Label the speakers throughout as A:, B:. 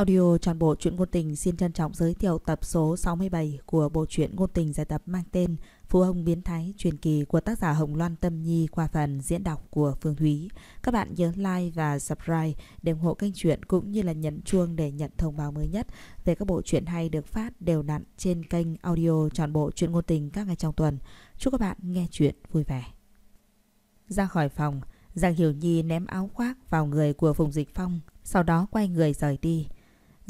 A: Audio toàn bộ truyện ngôn tình xin trân trọng giới thiệu tập số 67 của bộ truyện ngôn tình giải tập mang tên Phú ông biến thái truyền kỳ của tác giả Hồng Loan Tâm Nhi qua phần diễn đọc của Phương Thúy. Các bạn nhớ like và subscribe để ủng hộ kênh truyện cũng như là nhấn chuông để nhận thông báo mới nhất về các bộ truyện hay được phát đều đặn trên kênh audio toàn bộ truyện ngôn tình các ngày trong tuần. Chúc các bạn nghe truyện vui vẻ. Ra khỏi phòng, Giang Hiểu Nhi ném áo khoác vào người của Phùng Dịch Phong, sau đó quay người rời đi.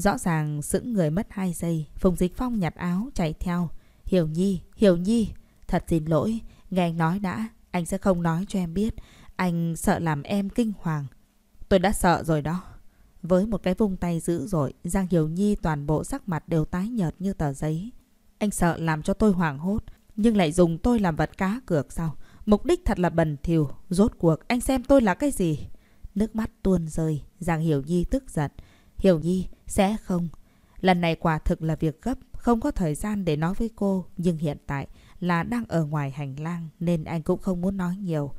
A: Rõ ràng sững người mất 2 giây, Phùng Dịch Phong nhặt áo chạy theo. Hiểu Nhi, Hiểu Nhi, thật xin lỗi, nghe anh nói đã, anh sẽ không nói cho em biết, anh sợ làm em kinh hoàng. Tôi đã sợ rồi đó. Với một cái vung tay dữ dội, Giang Hiểu Nhi toàn bộ sắc mặt đều tái nhợt như tờ giấy. Anh sợ làm cho tôi hoảng hốt, nhưng lại dùng tôi làm vật cá cược sao? Mục đích thật là bẩn thỉu, rốt cuộc anh xem tôi là cái gì? Nước mắt tuôn rơi, Giang Hiểu Nhi tức giận. Hiểu Nhi sẽ không. Lần này quả thực là việc gấp, không có thời gian để nói với cô. Nhưng hiện tại là đang ở ngoài hành lang nên anh cũng không muốn nói nhiều.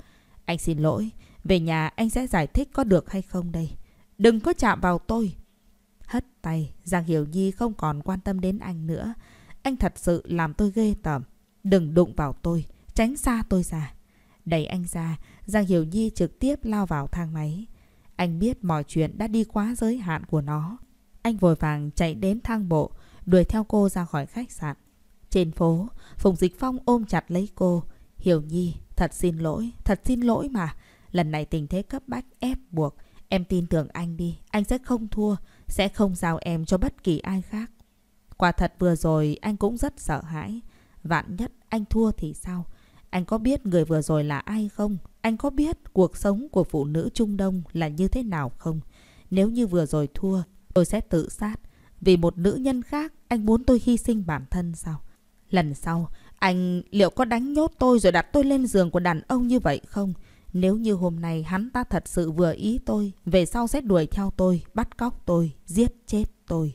A: Anh xin lỗi, về nhà anh sẽ giải thích có được hay không đây. Đừng có chạm vào tôi. Hất tay, Giang Hiểu Nhi không còn quan tâm đến anh nữa. Anh thật sự làm tôi ghê tởm. Đừng đụng vào tôi, tránh xa tôi ra. Đẩy anh ra, Giang Hiểu Nhi trực tiếp lao vào thang máy. Anh biết mọi chuyện đã đi quá giới hạn của nó. Anh vội vàng chạy đến thang bộ, đuổi theo cô ra khỏi khách sạn. Trên phố, Phùng Dịch Phong ôm chặt lấy cô. Hiểu Nhi, thật xin lỗi, thật xin lỗi mà. Lần này tình thế cấp bách, ép buộc. Em tin tưởng anh đi, anh sẽ không thua, sẽ không giao em cho bất kỳ ai khác. Quả thật vừa rồi anh cũng rất sợ hãi. Vạn nhất anh thua thì sao? Anh có biết người vừa rồi là ai không? Anh có biết cuộc sống của phụ nữ Trung Đông là như thế nào không? Nếu như vừa rồi thua, tôi sẽ tự sát. Vì một nữ nhân khác, anh muốn tôi hy sinh bản thân sao? Lần sau, anh liệu có đánh nhốt tôi rồi đặt tôi lên giường của đàn ông như vậy không? Nếu như hôm nay hắn ta thật sự vừa ý tôi, về sau sẽ đuổi theo tôi, bắt cóc tôi, giết chết tôi.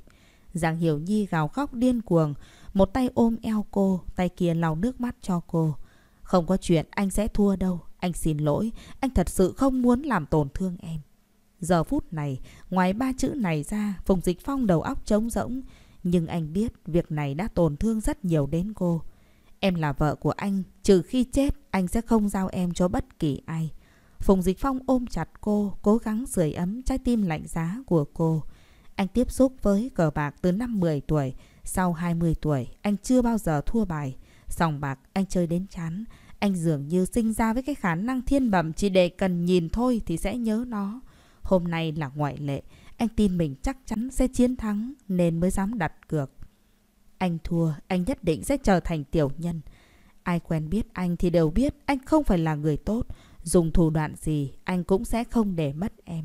A: Giang Hiểu Nhi gào khóc điên cuồng, một tay ôm eo cô, tay kia lau nước mắt cho cô. Không có chuyện anh sẽ thua đâu, anh xin lỗi, anh thật sự không muốn làm tổn thương em. Giờ phút này, ngoài ba chữ này ra, Phùng Dịch Phong đầu óc trống rỗng. Nhưng anh biết việc này đã tổn thương rất nhiều đến cô. Em là vợ của anh, trừ khi chết, anh sẽ không giao em cho bất kỳ ai. Phùng Dịch Phong ôm chặt cô, cố gắng sưởi ấm trái tim lạnh giá của cô. Anh tiếp xúc với cờ bạc từ năm 10 tuổi. Sau 20 tuổi, anh chưa bao giờ thua bài. Sòng bạc, anh chơi đến chán. Anh dường như sinh ra với cái khả năng thiên bẩm chỉ để cần nhìn thôi thì sẽ nhớ nó. Hôm nay là ngoại lệ, anh tin mình chắc chắn sẽ chiến thắng nên mới dám đặt cược. Anh thua, anh nhất định sẽ trở thành tiểu nhân. Ai quen biết anh thì đều biết anh không phải là người tốt. Dùng thủ đoạn gì anh cũng sẽ không để mất em.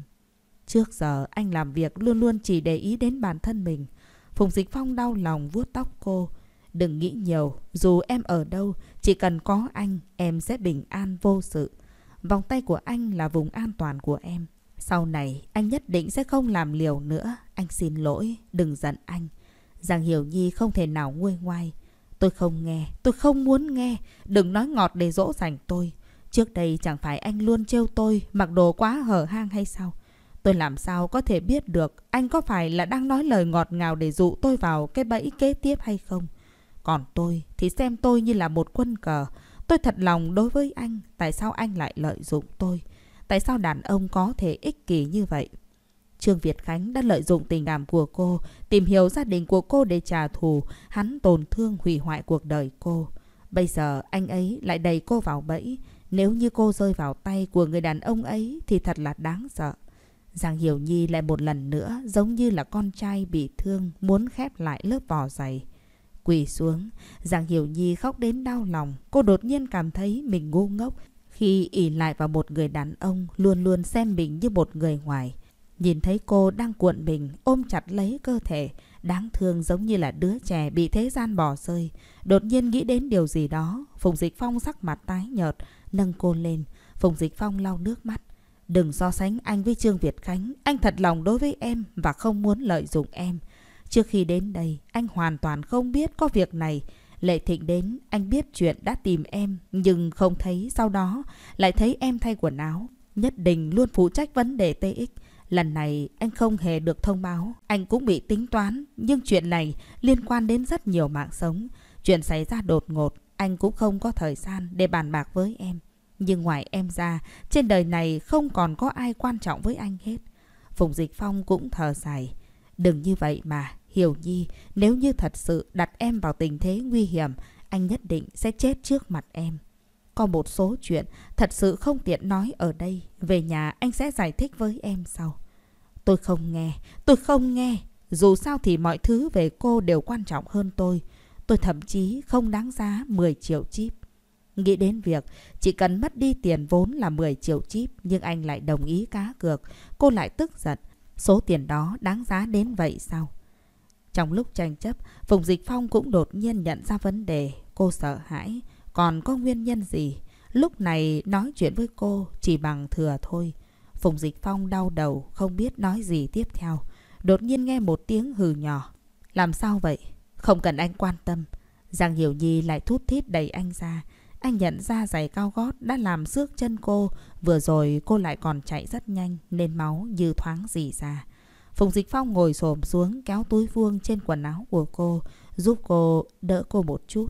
A: Trước giờ anh làm việc luôn luôn chỉ để ý đến bản thân mình. Phùng Dịch Phong đau lòng vuốt tóc cô. Đừng nghĩ nhiều, dù em ở đâu, chỉ cần có anh, em sẽ bình an vô sự. Vòng tay của anh là vùng an toàn của em. Sau này, anh nhất định sẽ không làm liều nữa. Anh xin lỗi, đừng giận anh. Giang Hiểu Nhi không thể nào nguôi ngoai. Tôi không nghe, tôi không muốn nghe. Đừng nói ngọt để dỗ dành tôi. Trước đây chẳng phải anh luôn trêu tôi, mặc đồ quá hở hang hay sao? Tôi làm sao có thể biết được anh có phải là đang nói lời ngọt ngào để dụ tôi vào cái bẫy kế tiếp hay không? Còn tôi thì xem tôi như là một quân cờ. Tôi thật lòng đối với anh, tại sao anh lại lợi dụng tôi? Tại sao đàn ông có thể ích kỷ như vậy? Trương Việt Khánh đã lợi dụng tình cảm của cô, tìm hiểu gia đình của cô để trả thù, hắn tổn thương hủy hoại cuộc đời cô. Bây giờ anh ấy lại đẩy cô vào bẫy, nếu như cô rơi vào tay của người đàn ông ấy thì thật là đáng sợ. Giang Hiểu Nhi lại một lần nữa giống như là con trai bị thương muốn khép lại lớp vỏ giày Quỳ xuống, Giang Hiểu Nhi khóc đến đau lòng. Cô đột nhiên cảm thấy mình ngu ngốc khi ỉ lại vào một người đàn ông luôn luôn xem mình như một người ngoài. Nhìn thấy cô đang cuộn mình, ôm chặt lấy cơ thể, đáng thương giống như là đứa trẻ bị thế gian bỏ rơi. Đột nhiên nghĩ đến điều gì đó, Phùng Dịch Phong sắc mặt tái nhợt, nâng cô lên. Phùng Dịch Phong lau nước mắt. Đừng so sánh anh với Trương Việt Khánh, anh thật lòng đối với em và không muốn lợi dụng em. Trước khi đến đây, anh hoàn toàn không biết có việc này. Lệ Thịnh đến, anh biết chuyện đã tìm em, nhưng không thấy sau đó lại thấy em thay quần áo. Nhất định luôn phụ trách vấn đề TX. Lần này anh không hề được thông báo, anh cũng bị tính toán, nhưng chuyện này liên quan đến rất nhiều mạng sống. Chuyện xảy ra đột ngột, anh cũng không có thời gian để bàn bạc với em. Nhưng ngoài em ra, trên đời này không còn có ai quan trọng với anh hết. Phùng Dịch Phong cũng thở dài. Đừng như vậy mà, Hiểu Nhi, nếu như thật sự đặt em vào tình thế nguy hiểm, anh nhất định sẽ chết trước mặt em. Có một số chuyện thật sự không tiện nói ở đây. Về nhà anh sẽ giải thích với em sau. Tôi không nghe, tôi không nghe. Dù sao thì mọi thứ về cô đều quan trọng hơn tôi. Tôi thậm chí không đáng giá 10 triệu chip. Nghĩ đến việc chỉ cần mất đi tiền vốn là 10 triệu chip nhưng anh lại đồng ý cá cược. Cô lại tức giận. Số tiền đó đáng giá đến vậy sao? Trong lúc tranh chấp, Phùng Dịch Phong cũng đột nhiên nhận ra vấn đề. Cô sợ hãi. Còn có nguyên nhân gì? Lúc này nói chuyện với cô chỉ bằng thừa thôi. Phùng Dịch Phong đau đầu, không biết nói gì tiếp theo. Đột nhiên nghe một tiếng hừ nhỏ. Làm sao vậy? Không cần anh quan tâm. Giang Hiểu Nhi lại thút thít đẩy anh ra. Anh nhận ra giày cao gót đã làm xước chân cô. Vừa rồi cô lại còn chạy rất nhanh nên máu như thoáng dì ra. Phùng Dịch Phong ngồi xổm xuống kéo túi vuông trên quần áo của cô, giúp cô đỡ cô một chút.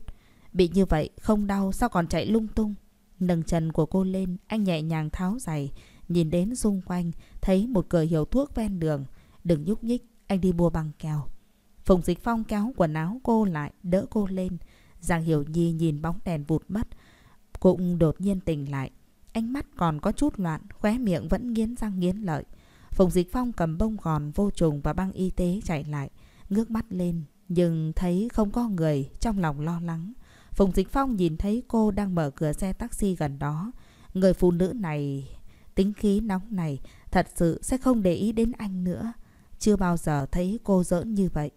A: Bị như vậy không đau sao còn chạy lung tung. Nâng chân của cô lên, anh nhẹ nhàng tháo giày, nhìn đến xung quanh, thấy một cửa hiệu thuốc ven đường. Đừng nhúc nhích, anh đi mua băng keo. Phùng Dịch Phong kéo quần áo cô lại, đỡ cô lên. Giang Hiểu Nhi nhìn bóng đèn vụt mất, cũng đột nhiên tỉnh lại. Ánh mắt còn có chút loạn, khóe miệng vẫn nghiến răng nghiến lợi. Phùng Dịch Phong cầm bông gòn vô trùng và băng y tế chạy lại, ngước mắt lên, nhưng thấy không có người, trong lòng lo lắng. Phùng Dịch Phong nhìn thấy cô đang mở cửa xe taxi gần đó. Người phụ nữ này, tính khí nóng này, thật sự sẽ không để ý đến anh nữa. Chưa bao giờ thấy cô giỡn như vậy.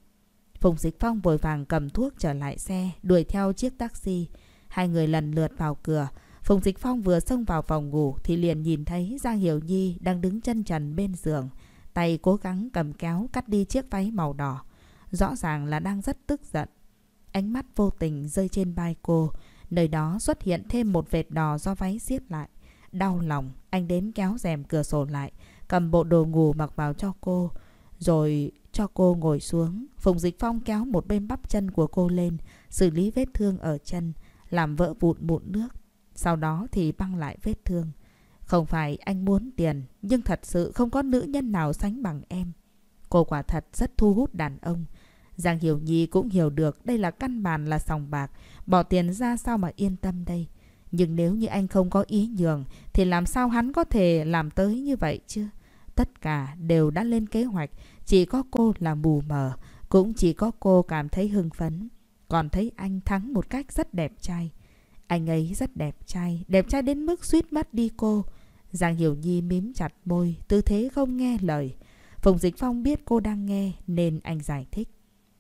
A: Phùng Dịch Phong vội vàng cầm thuốc trở lại xe, đuổi theo chiếc taxi. Hai người lần lượt vào cửa, Phùng Dịch Phong vừa xông vào phòng ngủ thì liền nhìn thấy Giang Hiểu Nhi đang đứng chân trần bên giường, tay cố gắng cầm kéo cắt đi chiếc váy màu đỏ. Rõ ràng là đang rất tức giận. Ánh mắt vô tình rơi trên vai cô, nơi đó xuất hiện thêm một vệt đỏ do váy xiết lại. Đau lòng, anh đến kéo rèm cửa sổ lại, cầm bộ đồ ngủ mặc vào cho cô, rồi cho cô ngồi xuống. Phùng Dịch Phong kéo một bên bắp chân của cô lên, xử lý vết thương ở chân, làm vỡ vụn mụn nước. Sau đó thì băng lại vết thương. Không phải anh muốn tiền, nhưng thật sự không có nữ nhân nào sánh bằng em. Cô quả thật rất thu hút đàn ông. Giang Hiểu Nhi cũng hiểu được đây là căn bàn là sòng bạc, bỏ tiền ra sao mà yên tâm đây. Nhưng nếu như anh không có ý nhường thì làm sao hắn có thể làm tới như vậy chứ? Tất cả đều đã lên kế hoạch, chỉ có cô là mù mờ, cũng chỉ có cô cảm thấy hưng phấn. Còn thấy anh thắng một cách rất đẹp trai. Anh ấy rất đẹp trai, đẹp trai đến mức suýt mất đi cô. Giang Hiểu Nhi mím chặt môi, tư thế không nghe lời. Phùng Dịch Phong biết cô đang nghe nên anh giải thích.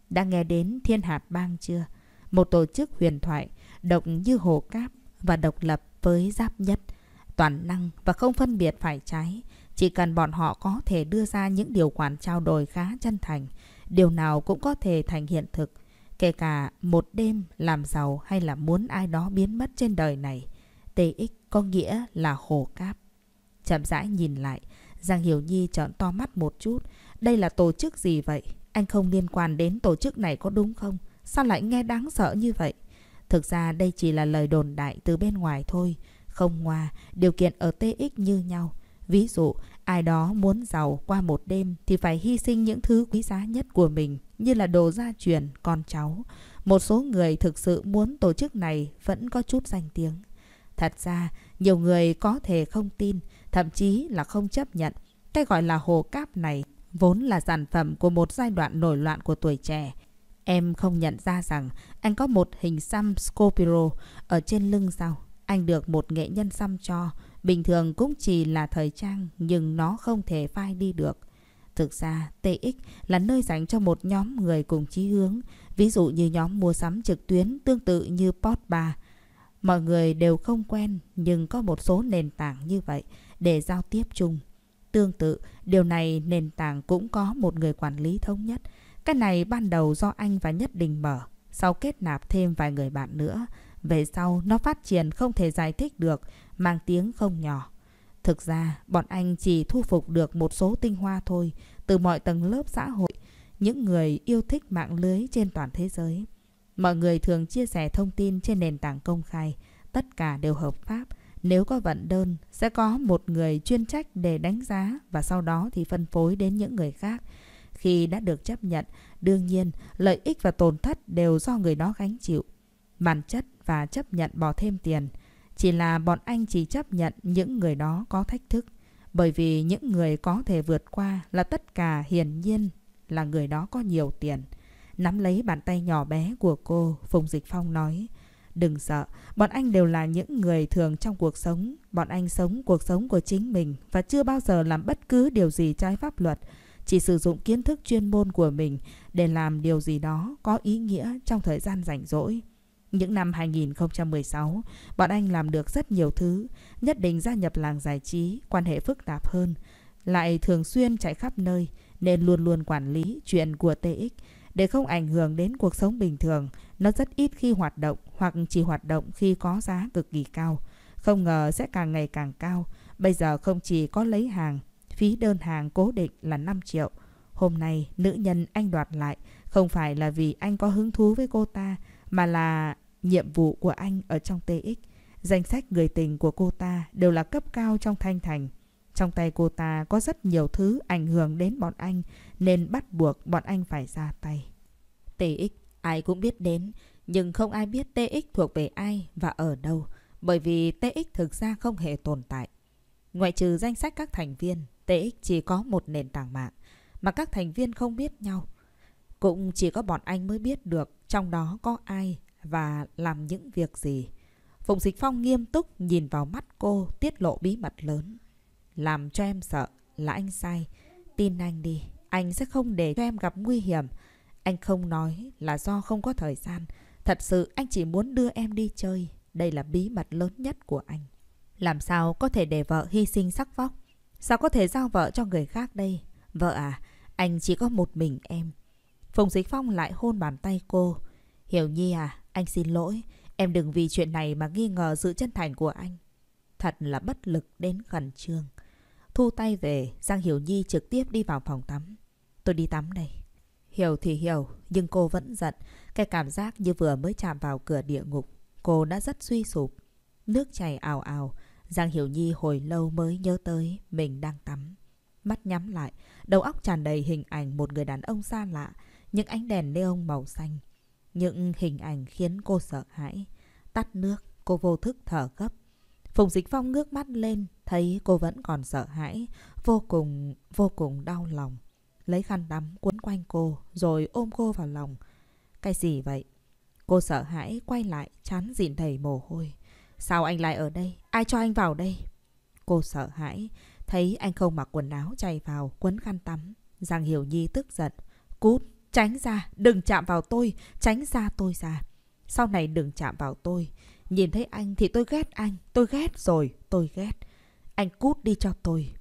A: Đã nghe đến Thiên Hạt Bang chưa? Một tổ chức huyền thoại, độc như hồ cáp và độc lập với giáp nhất, toàn năng và không phân biệt phải trái. Chỉ cần bọn họ có thể đưa ra những điều khoản trao đổi khá chân thành, điều nào cũng có thể thành hiện thực. Kể cả một đêm làm giàu hay là muốn ai đó biến mất trên đời này, TX có nghĩa là hồ cáp. Chậm rãi nhìn lại, Giang Hiểu Nhi trợn to mắt một chút. Đây là tổ chức gì vậy? Anh không liên quan đến tổ chức này có đúng không? Sao lại nghe đáng sợ như vậy? Thực ra đây chỉ là lời đồn đại từ bên ngoài thôi. Không ngoa, điều kiện ở TX như nhau. Ví dụ, Ai đó muốn giàu qua một đêm thì phải hy sinh những thứ quý giá nhất của mình như là đồ gia truyền, con cháu. Một số người thực sự muốn tổ chức này vẫn có chút danh tiếng. Thật ra, nhiều người có thể không tin, thậm chí là không chấp nhận. Cái gọi là hồ cáp này vốn là sản phẩm của một giai đoạn nổi loạn của tuổi trẻ. Em không nhận ra rằng anh có một hình xăm Scopiro ở trên lưng sao? Anh được một nghệ nhân xăm cho. Bình thường cũng chỉ là thời trang nhưng nó không thể phai đi được. Thực ra, TX là nơi dành cho một nhóm người cùng chí hướng, ví dụ như nhóm mua sắm trực tuyến tương tự như Potbar. Mọi người đều không quen nhưng có một số nền tảng như vậy để giao tiếp chung. Tương tự, điều này nền tảng cũng có một người quản lý thống nhất. Cái này ban đầu do anh và Nhất Đình mở, sau kết nạp thêm vài người bạn nữa – về sau nó phát triển không thể giải thích được, mang tiếng không nhỏ. Thực ra, bọn anh chỉ thu phục được một số tinh hoa thôi, từ mọi tầng lớp xã hội, những người yêu thích mạng lưới trên toàn thế giới. Mọi người thường chia sẻ thông tin trên nền tảng công khai, tất cả đều hợp pháp. Nếu có vận đơn, sẽ có một người chuyên trách để đánh giá và sau đó thì phân phối đến những người khác. Khi đã được chấp nhận, đương nhiên lợi ích và tổn thất đều do người đó gánh chịu. Bản chất và chấp nhận bỏ thêm tiền. Chỉ là bọn anh chỉ chấp nhận những người đó có thách thức. Bởi vì những người có thể vượt qua là tất cả hiển nhiên là người đó có nhiều tiền. Nắm lấy bàn tay nhỏ bé của cô, Phùng Dịch Phong nói. Đừng sợ, bọn anh đều là những người thường trong cuộc sống. Bọn anh sống cuộc sống của chính mình và chưa bao giờ làm bất cứ điều gì trái pháp luật. Chỉ sử dụng kiến thức chuyên môn của mình để làm điều gì đó có ý nghĩa trong thời gian rảnh rỗi. Những năm 2016, bọn anh làm được rất nhiều thứ, nhất định gia nhập làng giải trí, quan hệ phức tạp hơn, lại thường xuyên chạy khắp nơi nên luôn luôn quản lý chuyện của TX để không ảnh hưởng đến cuộc sống bình thường. Nó rất ít khi hoạt động hoặc chỉ hoạt động khi có giá cực kỳ cao. Không ngờ sẽ càng ngày càng cao. Bây giờ không chỉ có lấy hàng, phí đơn hàng cố định là 5 triệu. Hôm nay nữ nhân anh đoạt lại không phải là vì anh có hứng thú với cô ta mà là Nhiệm vụ của anh ở trong TX, danh sách người tình của cô ta đều là cấp cao trong Thanh Thành. Trong tay cô ta có rất nhiều thứ ảnh hưởng đến bọn anh nên bắt buộc bọn anh phải ra tay. TX ai cũng biết đến nhưng không ai biết TX thuộc về ai và ở đâu bởi vì TX thực ra không hề tồn tại. Ngoại trừ danh sách các thành viên, TX chỉ có một nền tảng mạng mà các thành viên không biết nhau. Cũng chỉ có bọn anh mới biết được trong đó có ai và làm những việc gì. Phùng Dịch Phong nghiêm túc nhìn vào mắt cô tiết lộ bí mật lớn. Làm cho em sợ là anh sai. Tin anh đi, anh sẽ không để cho em gặp nguy hiểm. Anh không nói là do không có thời gian. Thật sự anh chỉ muốn đưa em đi chơi. Đây là bí mật lớn nhất của anh. Làm sao có thể để vợ hy sinh sắc vóc? Sao có thể giao vợ cho người khác đây? Vợ à, anh chỉ có một mình em. Phùng Dịch Phong lại hôn bàn tay cô. Hiểu Nhi à, anh xin lỗi, em đừng vì chuyện này mà nghi ngờ sự chân thành của anh. Thật là bất lực đến khẩn trương. Thu tay về, Giang Hiểu Nhi trực tiếp đi vào phòng tắm. Tôi đi tắm đây. Hiểu thì hiểu, nhưng cô vẫn giận. Cái cảm giác như vừa mới chạm vào cửa địa ngục. Cô đã rất suy sụp. Nước chảy ào ào. Giang Hiểu Nhi hồi lâu mới nhớ tới mình đang tắm. Mắt nhắm lại, đầu óc tràn đầy hình ảnh một người đàn ông xa lạ. Những ánh đèn neon màu xanh, những hình ảnh khiến cô sợ hãi. Tắt nước, cô vô thức thở gấp. Phùng Dịch Phong ngước mắt lên, thấy cô vẫn còn sợ hãi, vô cùng, vô cùng đau lòng. Lấy khăn tắm quấn quanh cô, rồi ôm cô vào lòng. Cái gì vậy? Cô sợ hãi quay lại, chán dịn thầy mồ hôi. Sao anh lại ở đây? Ai cho anh vào đây? Cô sợ hãi, thấy anh không mặc quần áo chạy vào, quấn khăn tắm. Giang Hiểu Nhi tức giận. Cút! Tránh ra, đừng chạm vào tôi, tránh ra tôi ra. Sau này đừng chạm vào tôi. Nhìn thấy anh thì tôi ghét anh, tôi ghét rồi, tôi ghét. Anh cút đi cho tôi.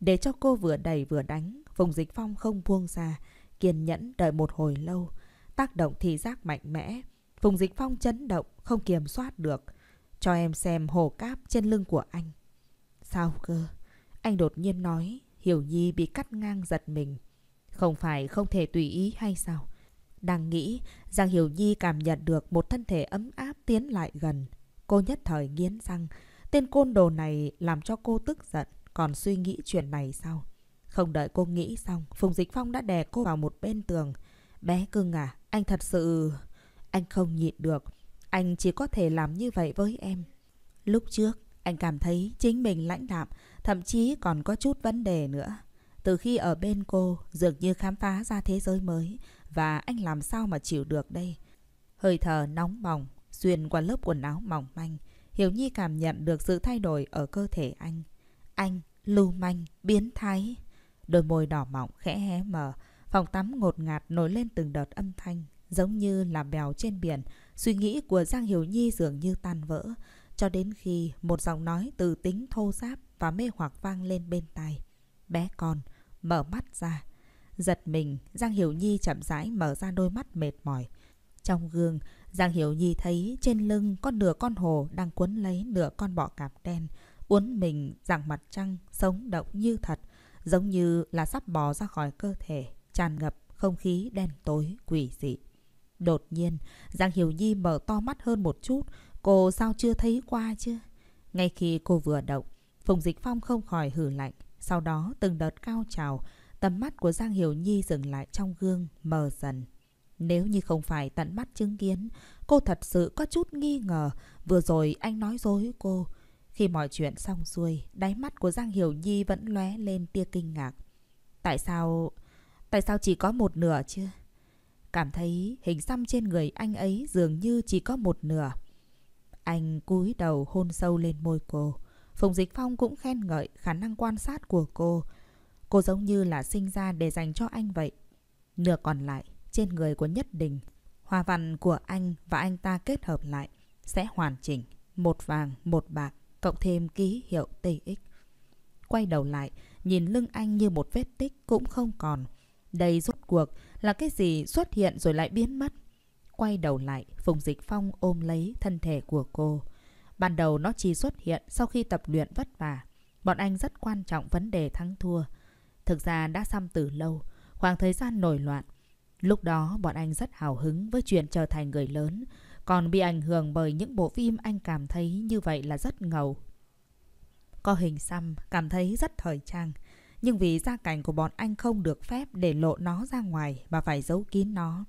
A: Để cho cô vừa đẩy vừa đánh, Phùng Dịch Phong không buông ra, kiên nhẫn đợi một hồi lâu. Tác động thì giác mạnh mẽ, Phùng Dịch Phong chấn động, không kiểm soát được. Cho em xem hồ cáp trên lưng của anh. Sao cơ? Anh đột nhiên nói, Hiểu Nhi bị cắt ngang giật mình. Không phải không thể tùy ý hay sao? Đang nghĩ, Giang Hiểu Nhi cảm nhận được một thân thể ấm áp tiến lại gần. Cô nhất thời nghiến răng. Tên côn đồ này làm cho cô tức giận, còn suy nghĩ chuyện này sao? Không đợi cô nghĩ xong, Phùng Dịch Phong đã đè cô vào một bên tường. Bé cưng à, anh thật sự... Anh không nhịn được. Anh chỉ có thể làm như vậy với em. Lúc trước, anh cảm thấy chính mình lãnh đạm, thậm chí còn có chút vấn đề nữa. Từ khi ở bên cô, dường như khám phá ra thế giới mới và anh làm sao mà chịu được đây. Hơi thở nóng bỏng, xuyên qua lớp quần áo mỏng manh, Hiểu Nhi cảm nhận được sự thay đổi ở cơ thể anh. Anh, lưu manh, biến thái. Đôi môi đỏ mọng khẽ hé mở, phòng tắm ngột ngạt nổi lên từng đợt âm thanh, giống như là bèo trên biển. Suy nghĩ của Giang Hiểu Nhi dường như tan vỡ, cho đến khi một giọng nói từ tính thô giáp và mê hoặc vang lên bên tai. Bé con, mở mắt ra. Giật mình, Giang Hiểu Nhi chậm rãi mở ra đôi mắt mệt mỏi. Trong gương, Giang Hiểu Nhi thấy trên lưng có nửa con hồ đang cuốn lấy nửa con bọ cạp đen, uốn mình dạng mặt trăng sống động như thật, giống như là sắp bò ra khỏi cơ thể, tràn ngập không khí đen tối quỷ dị. Đột nhiên, Giang Hiểu Nhi mở to mắt hơn một chút, cô sao chưa thấy qua chưa? Ngay khi cô vừa động, Phùng Dịch Phong không khỏi hử lạnh. Sau đó từng đợt cao trào, tầm mắt của Giang Hiểu Nhi dừng lại trong gương, mờ dần. Nếu như không phải tận mắt chứng kiến, cô thật sự có chút nghi ngờ vừa rồi anh nói dối cô. Khi mọi chuyện xong xuôi, đáy mắt của Giang Hiểu Nhi vẫn lóe lên tia kinh ngạc. Tại sao... tại sao chỉ có một nửa chứ? Cảm thấy hình xăm trên người anh ấy dường như chỉ có một nửa. Anh cúi đầu hôn sâu lên môi cô. Phùng Dịch Phong cũng khen ngợi khả năng quan sát của cô. Cô giống như là sinh ra để dành cho anh vậy. Nửa còn lại, trên người của Nhất Đình, hoa văn của anh và anh ta kết hợp lại sẽ hoàn chỉnh. Một vàng, một bạc, cộng thêm ký hiệu TX. Quay đầu lại, nhìn lưng anh như một vết tích cũng không còn. Đây rốt cuộc là cái gì xuất hiện rồi lại biến mất. Quay đầu lại, Phùng Dịch Phong ôm lấy thân thể của cô. Ban đầu nó chỉ xuất hiện sau khi tập luyện vất vả. Bọn anh rất quan trọng vấn đề thắng thua. Thực ra đã xăm từ lâu, khoảng thời gian nổi loạn. Lúc đó bọn anh rất hào hứng với chuyện trở thành người lớn, còn bị ảnh hưởng bởi những bộ phim anh cảm thấy như vậy là rất ngầu. Có hình xăm, cảm thấy rất thời trang. Nhưng vì gia cảnh của bọn anh không được phép để lộ nó ra ngoài mà phải giấu kín nó.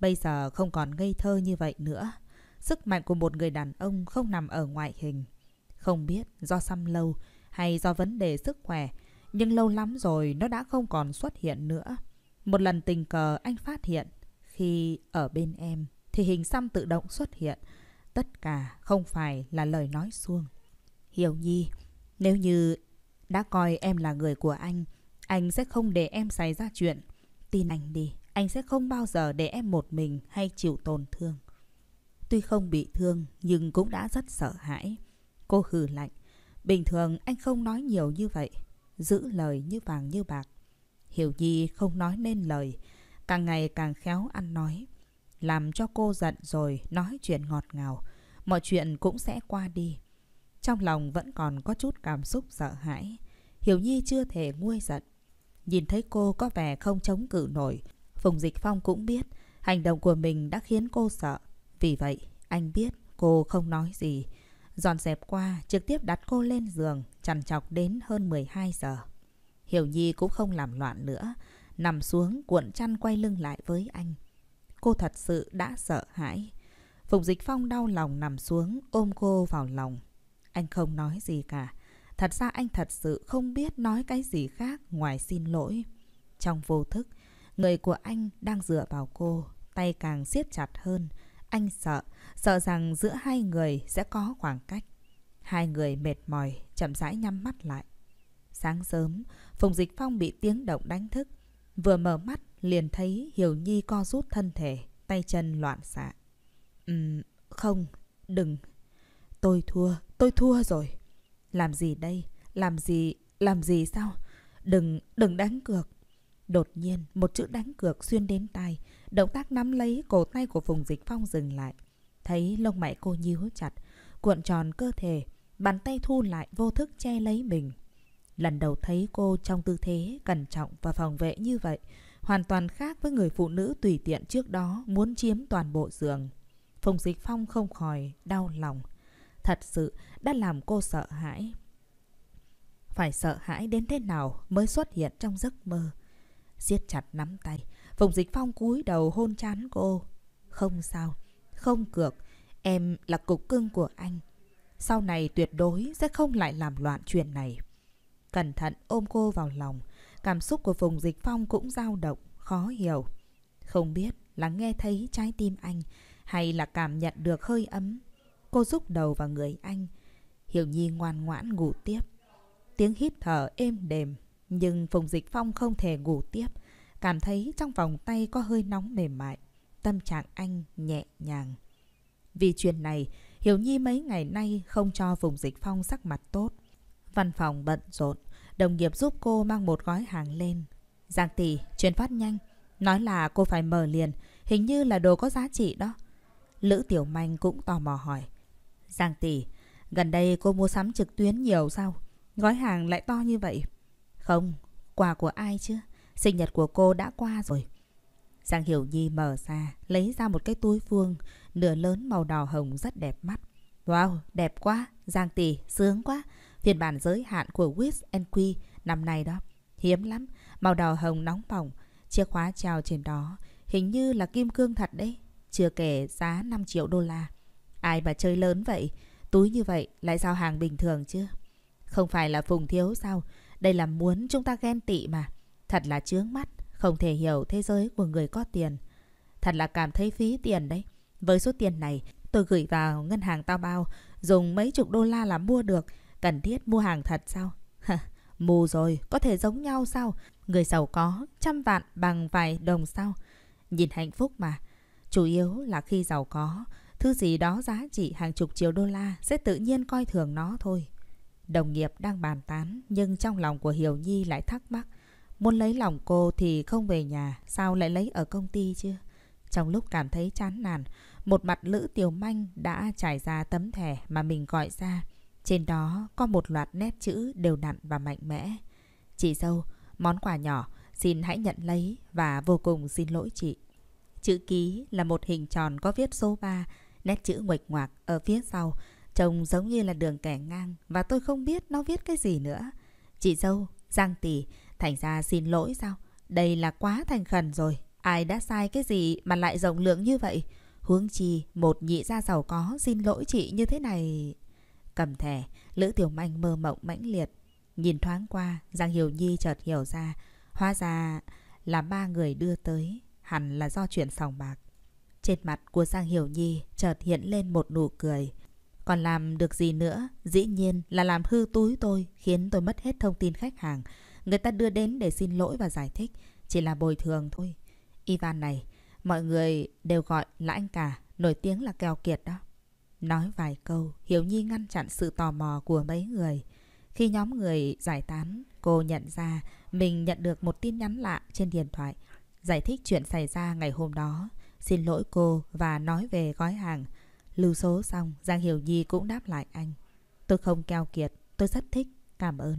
A: Bây giờ không còn ngây thơ như vậy nữa. Sức mạnh của một người đàn ông không nằm ở ngoại hình. Không biết do xăm lâu hay do vấn đề sức khỏe, nhưng lâu lắm rồi nó đã không còn xuất hiện nữa. Một lần tình cờ anh phát hiện, khi ở bên em thì hình xăm tự động xuất hiện. Tất cả không phải là lời nói suông. Hiểu Nhi, nếu như đã coi em là người của anh, anh sẽ không để em xảy ra chuyện. Tin anh đi, anh sẽ không bao giờ để em một mình hay chịu tổn thương. Tuy không bị thương nhưng cũng đã rất sợ hãi. Cô hừ lạnh. Bình thường anh không nói nhiều như vậy. Giữ lời như vàng như bạc. Hiểu Nhi không nói nên lời. Càng ngày càng khéo ăn nói. Làm cho cô giận rồi nói chuyện ngọt ngào. Mọi chuyện cũng sẽ qua đi. Trong lòng vẫn còn có chút cảm xúc sợ hãi. Hiểu Nhi chưa thể nguôi giận. Nhìn thấy cô có vẻ không chống cự nổi. Phùng Dịch Phong cũng biết hành động của mình đã khiến cô sợ. Vì vậy, anh biết cô không nói gì. Dọn dẹp qua, trực tiếp đặt cô lên giường, chằn chọc đến hơn 12 giờ. Hiểu Nhi cũng không làm loạn nữa, nằm xuống cuộn chăn quay lưng lại với anh. Cô thật sự đã sợ hãi. Phùng Dịch Phong đau lòng nằm xuống ôm cô vào lòng. Anh không nói gì cả. Thật ra anh thật sự không biết nói cái gì khác ngoài xin lỗi. Trong vô thức, người của anh đang dựa vào cô, tay càng siết chặt hơn. Anh sợ, sợ rằng giữa hai người sẽ có khoảng cách. Hai người mệt mỏi, chậm rãi nhắm mắt lại. Sáng sớm, Phùng Dịch Phong bị tiếng động đánh thức. Vừa mở mắt, liền thấy Hiểu Nhi co rút thân thể, tay chân loạn xạ. Ừm, không, đừng. Tôi thua, tôi thua rồi. Làm gì đây? Làm gì? Làm gì sao? Đừng, đừng đánh cược. Đột nhiên, một chữ đánh cược xuyên đến tai, Động tác nắm lấy cổ tay của Phùng Dịch Phong dừng lại. Thấy lông mày cô nhíu chặt, cuộn tròn cơ thể, bàn tay thu lại vô thức che lấy mình. Lần đầu thấy cô trong tư thế cẩn trọng và phòng vệ như vậy, hoàn toàn khác với người phụ nữ tùy tiện trước đó muốn chiếm toàn bộ giường. Phùng Dịch Phong không khỏi đau lòng. Thật sự đã làm cô sợ hãi. Phải sợ hãi đến thế nào mới xuất hiện trong giấc mơ. siết chặt nắm tay, Phùng Dịch Phong cúi đầu hôn chán cô. Không sao, không cược, em là cục cưng của anh. Sau này tuyệt đối sẽ không lại làm loạn chuyện này. Cẩn thận ôm cô vào lòng, cảm xúc của Phùng Dịch Phong cũng dao động, khó hiểu. Không biết là nghe thấy trái tim anh hay là cảm nhận được hơi ấm. Cô rúc đầu vào người anh. Hiểu Nhi ngoan ngoãn ngủ tiếp. Tiếng hít thở êm đềm, nhưng Phùng Dịch Phong không thể ngủ tiếp cảm thấy trong vòng tay có hơi nóng mềm mại, tâm trạng anh nhẹ nhàng. Vì chuyện này, Hiểu Nhi mấy ngày nay không cho vùng dịch phong sắc mặt tốt. Văn phòng bận rộn, đồng nghiệp giúp cô mang một gói hàng lên. Giang tỷ, chuyển phát nhanh. Nói là cô phải mở liền, hình như là đồ có giá trị đó. Lữ Tiểu Manh cũng tò mò hỏi. Giang tỷ, gần đây cô mua sắm trực tuyến nhiều sao? Gói hàng lại to như vậy. Không, quà của ai chứ? Sinh nhật của cô đã qua rồi. Giang Hiểu Nhi mở ra, lấy ra một cái túi vuông, nửa lớn màu đỏ hồng rất đẹp mắt. Wow, đẹp quá, Giang tỷ, sướng quá. Phiên bản giới hạn của Wish and Q năm nay đó. Hiếm lắm, màu đỏ hồng nóng bỏng, chiếc khóa treo trên đó. Hình như là kim cương thật đấy, chưa kể giá 5 triệu đô la. Ai mà chơi lớn vậy, túi như vậy lại giao hàng bình thường chứ? Không phải là phùng thiếu sao, đây là muốn chúng ta ghen tị mà. Thật là chướng mắt, không thể hiểu thế giới của người có tiền. Thật là cảm thấy phí tiền đấy. Với số tiền này, tôi gửi vào ngân hàng tao bao, dùng mấy chục đô la là mua được. Cần thiết mua hàng thật sao? Mù rồi, có thể giống nhau sao? Người giàu có, trăm vạn bằng vài đồng sao? Nhìn hạnh phúc mà. Chủ yếu là khi giàu có, thứ gì đó giá trị hàng chục triệu đô la sẽ tự nhiên coi thường nó thôi. Đồng nghiệp đang bàn tán nhưng trong lòng của Hiểu Nhi lại thắc mắc. Muốn lấy lòng cô thì không về nhà, sao lại lấy ở công ty chứ? Trong lúc cảm thấy chán nản, một mặt Lữ Tiểu Manh đã trải ra tấm thẻ mà mình gọi ra. Trên đó có một loạt nét chữ đều đặn và mạnh mẽ. Chị dâu, món quà nhỏ, xin hãy nhận lấy và vô cùng xin lỗi chị. Chữ ký là một hình tròn có viết số 3, nét chữ nguệch ngoạc ở phía sau, trông giống như là đường kẻ ngang và tôi không biết nó viết cái gì nữa. Chị dâu, Giang Tỷ, Thành ra xin lỗi sao? Đây là quá thành khẩn rồi. Ai đã sai cái gì mà lại rộng lượng như vậy? hướng chi một nhị gia giàu có xin lỗi chị như thế này. Cầm thẻ, Lữ Tiểu Manh mơ mộng mãnh liệt. Nhìn thoáng qua, Giang Hiểu Nhi chợt hiểu ra. Hóa ra là ba người đưa tới. Hẳn là do chuyện sòng bạc. Trên mặt của Giang Hiểu Nhi chợt hiện lên một nụ cười. Còn làm được gì nữa? Dĩ nhiên là làm hư túi tôi, khiến tôi mất hết thông tin khách hàng. Người ta đưa đến để xin lỗi và giải thích. Chỉ là bồi thường thôi. Ivan này, mọi người đều gọi là anh cả. Nổi tiếng là keo kiệt đó. Nói vài câu, Hiếu Nhi ngăn chặn sự tò mò của mấy người. Khi nhóm người giải tán, cô nhận ra mình nhận được một tin nhắn lạ trên điện thoại. Giải thích chuyện xảy ra ngày hôm đó. Xin lỗi cô và nói về gói hàng. Lưu số xong, Giang Hiểu Nhi cũng đáp lại anh. Tôi không keo kiệt, tôi rất thích, cảm ơn.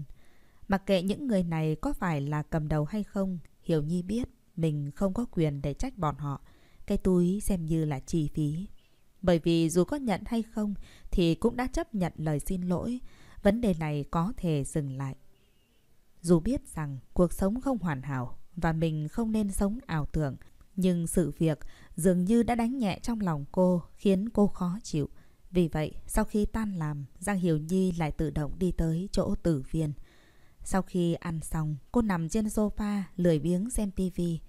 A: Mặc kệ những người này có phải là cầm đầu hay không, Hiểu Nhi biết mình không có quyền để trách bọn họ. Cái túi xem như là chi phí. Bởi vì dù có nhận hay không thì cũng đã chấp nhận lời xin lỗi. Vấn đề này có thể dừng lại. Dù biết rằng cuộc sống không hoàn hảo và mình không nên sống ảo tưởng, nhưng sự việc dường như đã đánh nhẹ trong lòng cô khiến cô khó chịu. Vì vậy, sau khi tan làm, Giang Hiểu Nhi lại tự động đi tới chỗ tử viên. Sau khi ăn xong, cô nằm trên sofa lười biếng xem tivi.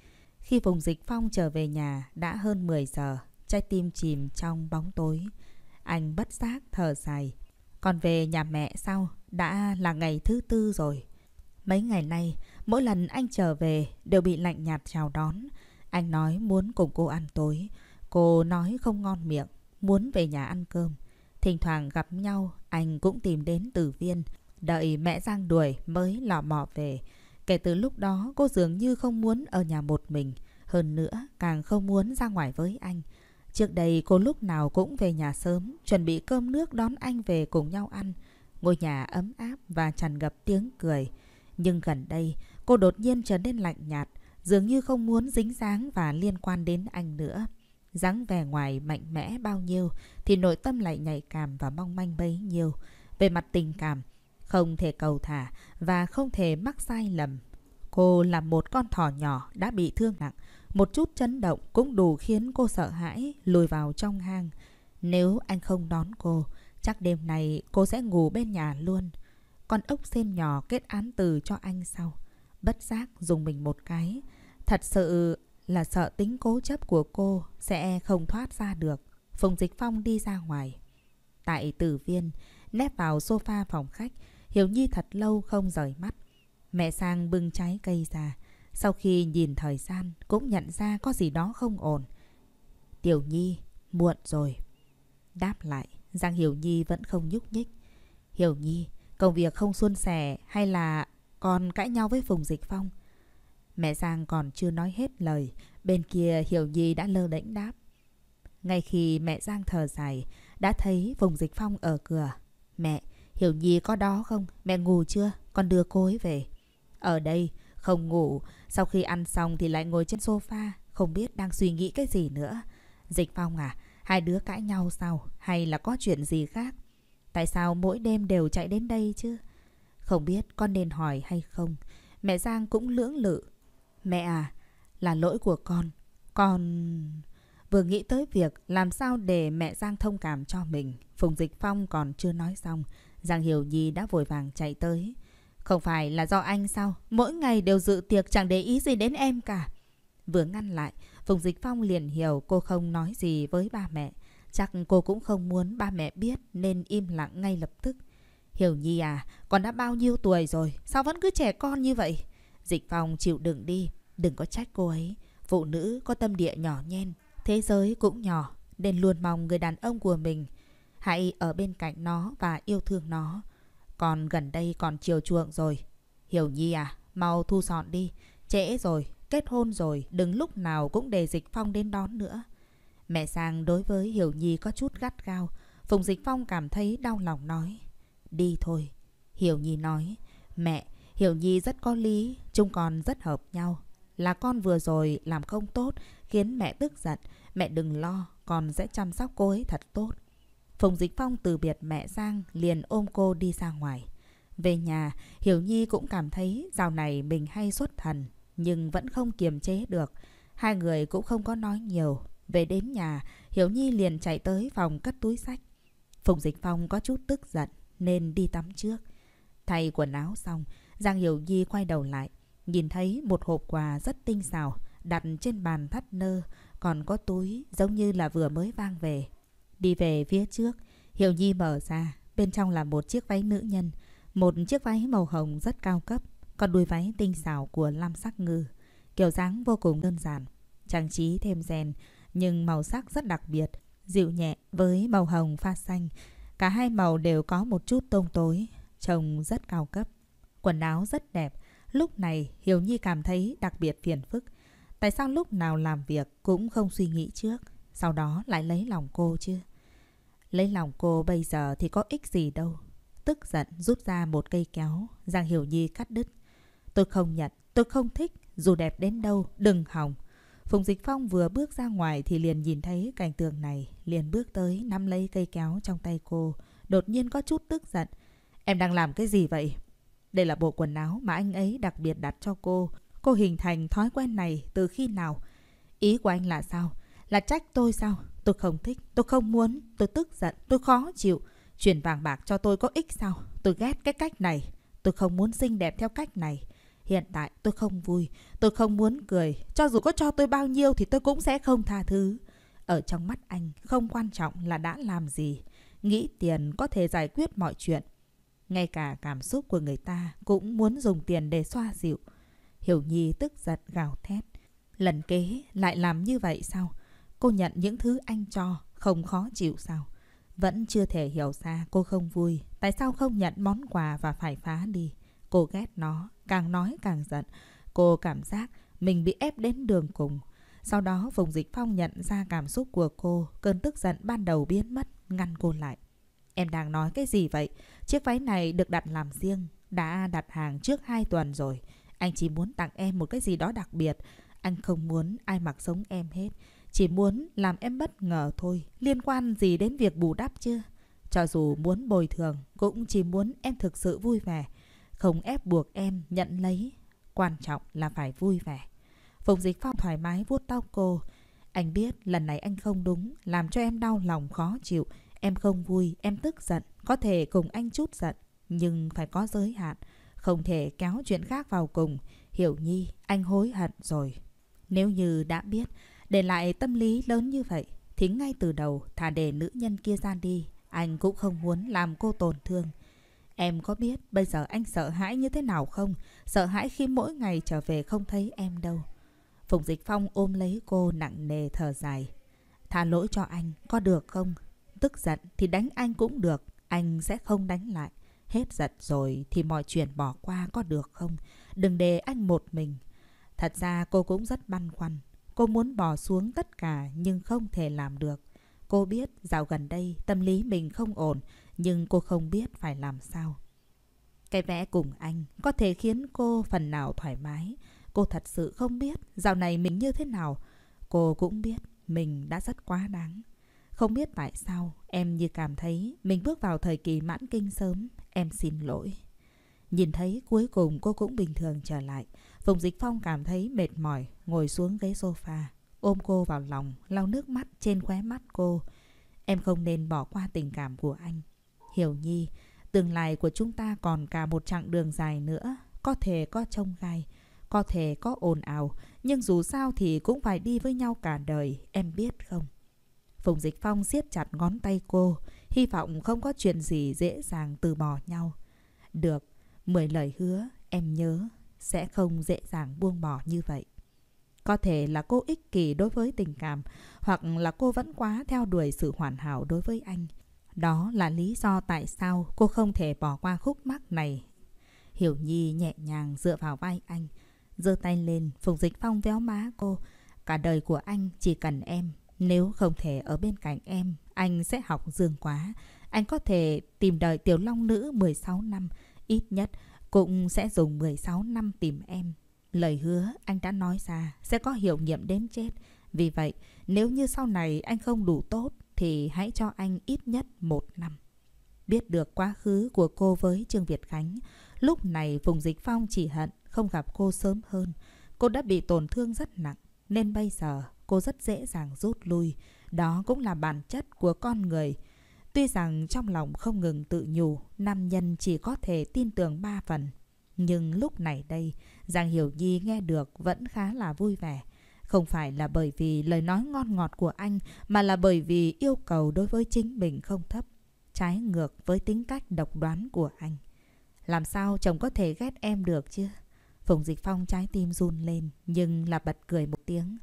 A: Khi vùng dịch phong trở về nhà đã hơn 10 giờ, trái tim chìm trong bóng tối. Anh bất giác thở dài. Còn về nhà mẹ sau, đã là ngày thứ tư rồi. Mấy ngày nay, mỗi lần anh trở về đều bị lạnh nhạt chào đón. Anh nói muốn cùng cô ăn tối. Cô nói không ngon miệng, muốn về nhà ăn cơm. Thỉnh thoảng gặp nhau, anh cũng tìm đến tử viên. Đợi mẹ Giang đuổi mới lò mò về. Kể từ lúc đó cô dường như không muốn ở nhà một mình. Hơn nữa càng không muốn ra ngoài với anh. Trước đây cô lúc nào cũng về nhà sớm, chuẩn bị cơm nước đón anh về cùng nhau ăn. Ngôi nhà ấm áp và tràn ngập tiếng cười. Nhưng gần đây cô đột nhiên trở nên lạnh nhạt, dường như không muốn dính dáng và liên quan đến anh nữa. dáng vẻ ngoài mạnh mẽ bao nhiêu thì nội tâm lại nhạy cảm và mong manh bấy nhiêu. Về mặt tình cảm, không thể cầu thả và không thể mắc sai lầm. Cô là một con thỏ nhỏ đã bị thương nặng, một chút chấn động cũng đủ khiến cô sợ hãi lùi vào trong hang. Nếu anh không đón cô, chắc đêm này cô sẽ ngủ bên nhà luôn. Con ốc sen nhỏ kết án từ cho anh sau. Bất giác dùng mình một cái. Thật sự là sợ tính cố chấp của cô sẽ không thoát ra được. Phùng Dịch Phong đi ra ngoài. Tại tử viên, nép vào sofa phòng khách, Hiểu Nhi thật lâu không rời mắt. Mẹ sang bưng trái cây ra. Sau khi nhìn thời gian cũng nhận ra có gì đó không ổn. Tiểu Nhi, muộn rồi. Đáp lại, Giang Hiểu Nhi vẫn không nhúc nhích. Hiểu Nhi, công việc không suôn sẻ hay là còn cãi nhau với Phùng Dịch Phong? Mẹ Giang còn chưa nói hết lời, bên kia Hiểu Nhi đã lơ đễnh đáp. Ngay khi mẹ Giang thở dài, đã thấy Phùng Dịch Phong ở cửa. Mẹ, Hiểu Nhi có đó không? Mẹ ngủ chưa? Con đưa cô ấy về. Ở đây, không ngủ. Sau khi ăn xong thì lại ngồi trên sofa. Không biết đang suy nghĩ cái gì nữa. Dịch Phong à, hai đứa cãi nhau sao? Hay là có chuyện gì khác? Tại sao mỗi đêm đều chạy đến đây chứ? Không biết con nên hỏi hay không? Mẹ Giang cũng lưỡng lự. Mẹ à, là lỗi của con. Con... Vừa nghĩ tới việc làm sao để mẹ Giang thông cảm cho mình, Phùng Dịch Phong còn chưa nói xong. Giang Hiểu Nhi đã vội vàng chạy tới. Không phải là do anh sao? Mỗi ngày đều dự tiệc chẳng để ý gì đến em cả. Vừa ngăn lại, Phùng Dịch Phong liền hiểu cô không nói gì với ba mẹ. Chắc cô cũng không muốn ba mẹ biết nên im lặng ngay lập tức. Hiểu Nhi à, con đã bao nhiêu tuổi rồi, sao vẫn cứ trẻ con như vậy? Dịch Phong chịu đựng đi, đừng có trách cô ấy. Phụ nữ có tâm địa nhỏ nhen, thế giới cũng nhỏ, nên luôn mong người đàn ông của mình Hãy ở bên cạnh nó và yêu thương nó. Còn gần đây còn chiều chuộng rồi. Hiểu Nhi à, mau thu dọn đi. Trễ rồi, kết hôn rồi, đừng lúc nào cũng để Dịch Phong đến đón nữa. Mẹ Sang đối với Hiểu Nhi có chút gắt gao. Phùng Dịch Phong cảm thấy đau lòng nói. Đi thôi. Hiểu Nhi nói. Mẹ, Hiểu Nhi rất có lý, chúng con rất hợp nhau. Là con vừa rồi làm không tốt, khiến mẹ tức giận. Mẹ đừng lo, con sẽ chăm sóc cô ấy thật tốt. Phùng Dịch Phong từ biệt mẹ Giang liền ôm cô đi ra ngoài. Về nhà, Hiểu Nhi cũng cảm thấy dạo này mình hay xuất thần, nhưng vẫn không kiềm chế được. Hai người cũng không có nói nhiều. Về đến nhà, Hiểu Nhi liền chạy tới phòng cất túi sách. Phùng Dịch Phong có chút tức giận nên đi tắm trước. Thay quần áo xong, Giang Hiểu Nhi quay đầu lại, nhìn thấy một hộp quà rất tinh xảo đặt trên bàn thắt nơ, còn có túi giống như là vừa mới vang về Đi về phía trước, Hiểu Nhi mở ra, bên trong là một chiếc váy nữ nhân, một chiếc váy màu hồng rất cao cấp, còn đuôi váy tinh xảo của Lam Sắc Ngư. Kiểu dáng vô cùng đơn giản, trang trí thêm rèn, nhưng màu sắc rất đặc biệt, dịu nhẹ với màu hồng pha xanh. Cả hai màu đều có một chút tông tối, trông rất cao cấp. Quần áo rất đẹp, lúc này Hiểu Nhi cảm thấy đặc biệt phiền phức. Tại sao lúc nào làm việc cũng không suy nghĩ trước, sau đó lại lấy lòng cô chứ? Lấy lòng cô bây giờ thì có ích gì đâu. Tức giận rút ra một cây kéo, Giang Hiểu Nhi cắt đứt. Tôi không nhận, tôi không thích, dù đẹp đến đâu, đừng hỏng. Phùng Dịch Phong vừa bước ra ngoài thì liền nhìn thấy cảnh tượng này, liền bước tới nắm lấy cây kéo trong tay cô, đột nhiên có chút tức giận. Em đang làm cái gì vậy? Đây là bộ quần áo mà anh ấy đặc biệt đặt cho cô. Cô hình thành thói quen này từ khi nào? Ý của anh là sao? Là trách tôi sao? Tôi không thích, tôi không muốn, tôi tức giận, tôi khó chịu. Chuyển vàng bạc cho tôi có ích sao? Tôi ghét cái cách này. Tôi không muốn xinh đẹp theo cách này. Hiện tại tôi không vui, tôi không muốn cười. Cho dù có cho tôi bao nhiêu thì tôi cũng sẽ không tha thứ. Ở trong mắt anh, không quan trọng là đã làm gì. Nghĩ tiền có thể giải quyết mọi chuyện. Ngay cả cảm xúc của người ta cũng muốn dùng tiền để xoa dịu. Hiểu Nhi tức giận gào thét. Lần kế lại làm như vậy sao? Cô nhận những thứ anh cho, không khó chịu sao? Vẫn chưa thể hiểu ra cô không vui. Tại sao không nhận món quà và phải phá đi? Cô ghét nó, càng nói càng giận. Cô cảm giác mình bị ép đến đường cùng. Sau đó Phùng Dịch Phong nhận ra cảm xúc của cô, cơn tức giận ban đầu biến mất, ngăn cô lại. Em đang nói cái gì vậy? Chiếc váy này được đặt làm riêng, đã đặt hàng trước 2 tuần rồi. Anh chỉ muốn tặng em một cái gì đó đặc biệt. Anh không muốn ai mặc giống em hết. Chỉ muốn làm em bất ngờ thôi, liên quan gì đến việc bù đắp chưa? Cho dù muốn bồi thường, cũng chỉ muốn em thực sự vui vẻ, không ép buộc em nhận lấy. Quan trọng là phải vui vẻ. Phùng Dịch Phong thoải mái vuốt tóc cô. Anh biết lần này anh không đúng, làm cho em đau lòng khó chịu. Em không vui, em tức giận, có thể cùng anh chút giận, nhưng phải có giới hạn. Không thể kéo chuyện khác vào cùng. Hiểu Nhi, anh hối hận rồi. Nếu như đã biết, để lại tâm lý lớn như vậy thì ngay từ đầu thà để nữ nhân kia ra đi, anh cũng không muốn làm cô tổn thương. Em có biết bây giờ anh sợ hãi như thế nào không? Sợ hãi khi mỗi ngày trở về không thấy em đâu. Phùng Dịch Phong ôm lấy cô nặng nề thở dài. Tha lỗi cho anh, có được không? Tức giận thì đánh anh cũng được, anh sẽ không đánh lại. Hết giận rồi thì mọi chuyện bỏ qua có được không? Đừng để anh một mình. Thật ra cô cũng rất băn khoăn. Cô muốn bỏ xuống tất cả nhưng không thể làm được. Cô biết dạo gần đây tâm lý mình không ổn nhưng cô không biết phải làm sao. Cái vẽ cùng anh có thể khiến cô phần nào thoải mái. Cô thật sự không biết dạo này mình như thế nào. Cô cũng biết mình đã rất quá đáng. Không biết tại sao em như cảm thấy mình bước vào thời kỳ mãn kinh sớm. Em xin lỗi. Nhìn thấy cuối cùng cô cũng bình thường trở lại. Phùng Dịch Phong cảm thấy mệt mỏi, ngồi xuống ghế sofa, ôm cô vào lòng, lau nước mắt trên khóe mắt cô. Em không nên bỏ qua tình cảm của anh. Hiểu Nhi, tương lai của chúng ta còn cả một chặng đường dài nữa, có thể có trông gai, có thể có ồn ào, nhưng dù sao thì cũng phải đi với nhau cả đời, em biết không? Phùng Dịch Phong siết chặt ngón tay cô, hy vọng không có chuyện gì dễ dàng từ bỏ nhau. Được, mười lời hứa, em nhớ, sẽ không dễ dàng buông bỏ như vậy. Có thể là cô ích kỷ đối với tình cảm hoặc là cô vẫn quá theo đuổi sự hoàn hảo đối với anh. Đó là lý do tại sao cô không thể bỏ qua khúc mắc này. Hiểu Nhi nhẹ nhàng dựa vào vai anh, giơ tay lên, Phùng Dịch Phong véo má cô. Cả đời của anh chỉ cần em, nếu không thể ở bên cạnh em, anh sẽ học dương quá. Anh có thể tìm đời tiểu long nữ 16 năm, ít nhất cũng sẽ dùng 16 năm tìm em. Lời hứa anh đã nói ra sẽ có hiệu nghiệm đến chết. Vì vậy, nếu như sau này anh không đủ tốt thì hãy cho anh ít nhất một năm. Biết được quá khứ của cô với Trương Việt Khánh, lúc này Phùng Dịch Phong chỉ hận không gặp cô sớm hơn. Cô đã bị tổn thương rất nặng, nên bây giờ cô rất dễ dàng rút lui. Đó cũng là bản chất của con người. Tuy rằng trong lòng không ngừng tự nhủ, nam nhân chỉ có thể tin tưởng ba phần. Nhưng lúc này đây, Giang Hiểu Nhi nghe được vẫn khá là vui vẻ. Không phải là bởi vì lời nói ngon ngọt của anh, mà là bởi vì yêu cầu đối với chính mình không thấp. Trái ngược với tính cách độc đoán của anh. Làm sao chồng có thể ghét em được chứ? Phùng Dịch Phong trái tim run lên, nhưng là bật cười một tiếng.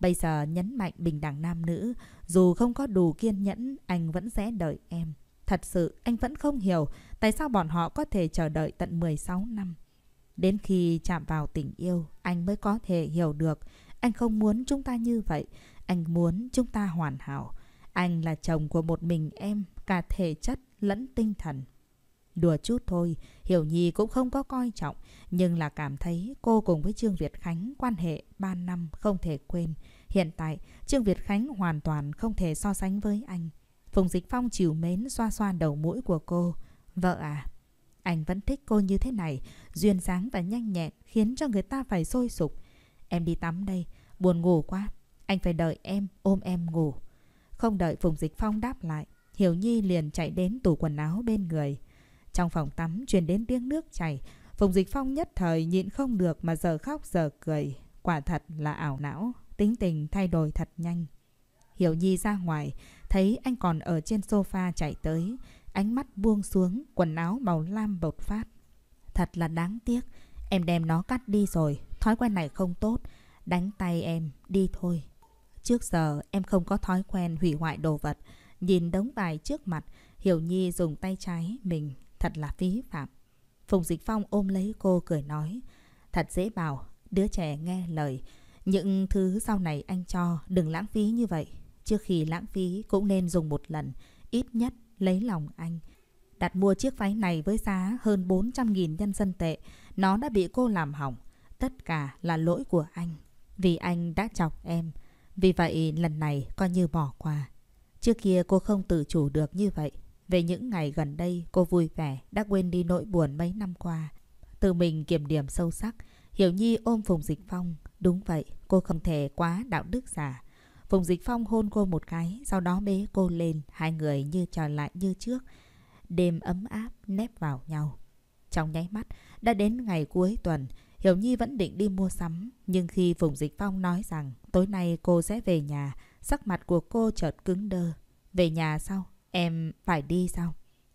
A: Bây giờ nhấn mạnh bình đẳng nam nữ, dù không có đủ kiên nhẫn, anh vẫn sẽ đợi em. Thật sự, anh vẫn không hiểu tại sao bọn họ có thể chờ đợi tận 16 năm. Đến khi chạm vào tình yêu, anh mới có thể hiểu được. Anh không muốn chúng ta như vậy. Anh muốn chúng ta hoàn hảo. Anh là chồng của một mình em, cả thể chất lẫn tinh thần. Đùa chút thôi, Hiểu Nhi cũng không có coi trọng, nhưng là cảm thấy cô cùng với Trương Việt Khánh quan hệ 3 năm không thể quên. Hiện tại, Trương Việt Khánh hoàn toàn không thể so sánh với anh. Phùng Dịch Phong chiều mến xoa xoa đầu mũi của cô. Vợ à, anh vẫn thích cô như thế này, duyên dáng và nhanh nhẹn khiến cho người ta phải sôi sục. Em đi tắm đây, buồn ngủ quá, anh phải đợi em ôm em ngủ. Không đợi Phùng Dịch Phong đáp lại, Hiểu Nhi liền chạy đến tủ quần áo bên người. Trong phòng tắm truyền đến tiếng nước chảy, Phùng Dịch Phong nhất thời nhịn không được mà giờ khóc giờ cười. Quả thật là ảo não, tính tình thay đổi thật nhanh. Hiểu Nhi ra ngoài, thấy anh còn ở trên sofa chạy tới, ánh mắt buông xuống, quần áo màu lam bột phát. Thật là đáng tiếc, em đem nó cắt đi rồi, thói quen này không tốt, đánh tay em, đi thôi. Trước giờ em không có thói quen hủy hoại đồ vật, nhìn đống bài trước mặt, Hiểu Nhi dùng tay trái mình thật là phí phạm. Phùng Dịch Phong ôm lấy cô cười nói, thật dễ bảo, đứa trẻ nghe lời, những thứ sau này anh cho đừng lãng phí như vậy. Trước khi lãng phí cũng nên dùng một lần, ít nhất lấy lòng anh. Đặt mua chiếc váy này với giá hơn 400.000 nhân dân tệ, nó đã bị cô làm hỏng. Tất cả là lỗi của anh, vì anh đã chọc em. Vì vậy lần này coi như bỏ qua. Trước kia cô không tự chủ được như vậy, về những ngày gần đây, cô vui vẻ, đã quên đi nỗi buồn mấy năm qua. Tự mình kiểm điểm sâu sắc, Hiểu Nhi ôm Phùng Dịch Phong. Đúng vậy, cô không thể quá đạo đức giả. Phùng Dịch Phong hôn cô một cái, sau đó bế cô lên, hai người như trở lại như trước. Đêm ấm áp, nép vào nhau. Trong nháy mắt, đã đến ngày cuối tuần, Hiểu Nhi vẫn định đi mua sắm. Nhưng khi Phùng Dịch Phong nói rằng tối nay cô sẽ về nhà, sắc mặt của cô chợt cứng đơ. Về nhà sao? Em phải đi sao?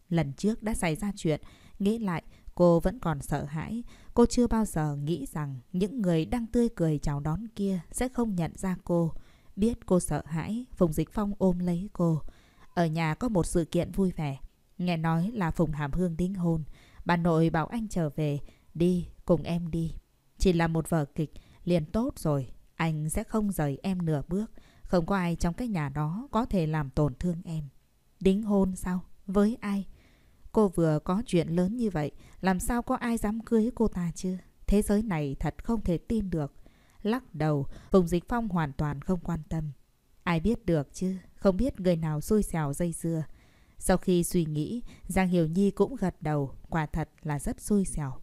A: Lần trước đã xảy ra chuyện, nghĩ lại cô vẫn còn sợ hãi. Cô chưa bao giờ nghĩ rằng những người đang tươi cười chào đón kia sẽ không nhận ra cô. Biết cô sợ hãi, Phùng Dịch Phong ôm lấy cô. Ở nhà có một sự kiện vui vẻ. Nghe nói là Phùng Hàm Hương đính hôn. Bà nội bảo anh trở về. Đi, cùng em đi. Chỉ là một vở kịch, liền tốt rồi. Anh sẽ không rời em nửa bước. Không có ai trong cái nhà đó có thể làm tổn thương em. Đính hôn sao? Với ai? Cô vừa có chuyện lớn như vậy, làm sao có ai dám cưới cô ta chứ? Thế giới này thật không thể tin được. Lắc đầu, Phùng Dịch Phong hoàn toàn không quan tâm. Ai biết được chứ, không biết người nào xui xẻo dây dưa. Sau khi suy nghĩ, Giang Hiểu Nhi cũng gật đầu, quả thật là rất xui xẻo.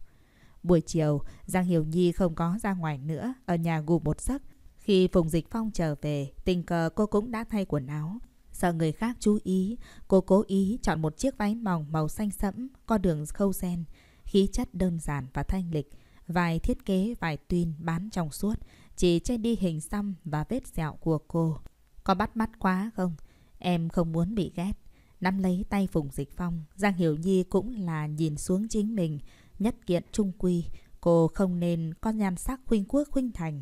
A: Buổi chiều, Giang Hiểu Nhi không có ra ngoài nữa, ở nhà ngủ một giấc. Khi Phùng Dịch Phong trở về, tình cờ cô cũng đã thay quần áo. Sợ người khác chú ý, cô cố ý chọn một chiếc váy mỏng màu xanh sẫm, có đường khâu sen, khí chất đơn giản và thanh lịch, vài thiết kế vài tuyên bán trong suốt, chỉ che đi hình xăm và vết sẹo của cô. Có bắt mắt quá không? Em không muốn bị ghét. Nắm lấy tay Phùng Dịch Phong, Giang Hiểu Nhi cũng là nhìn xuống chính mình, nhất kiện trung quy, cô không nên có nhan sắc khuynh quốc khuynh thành.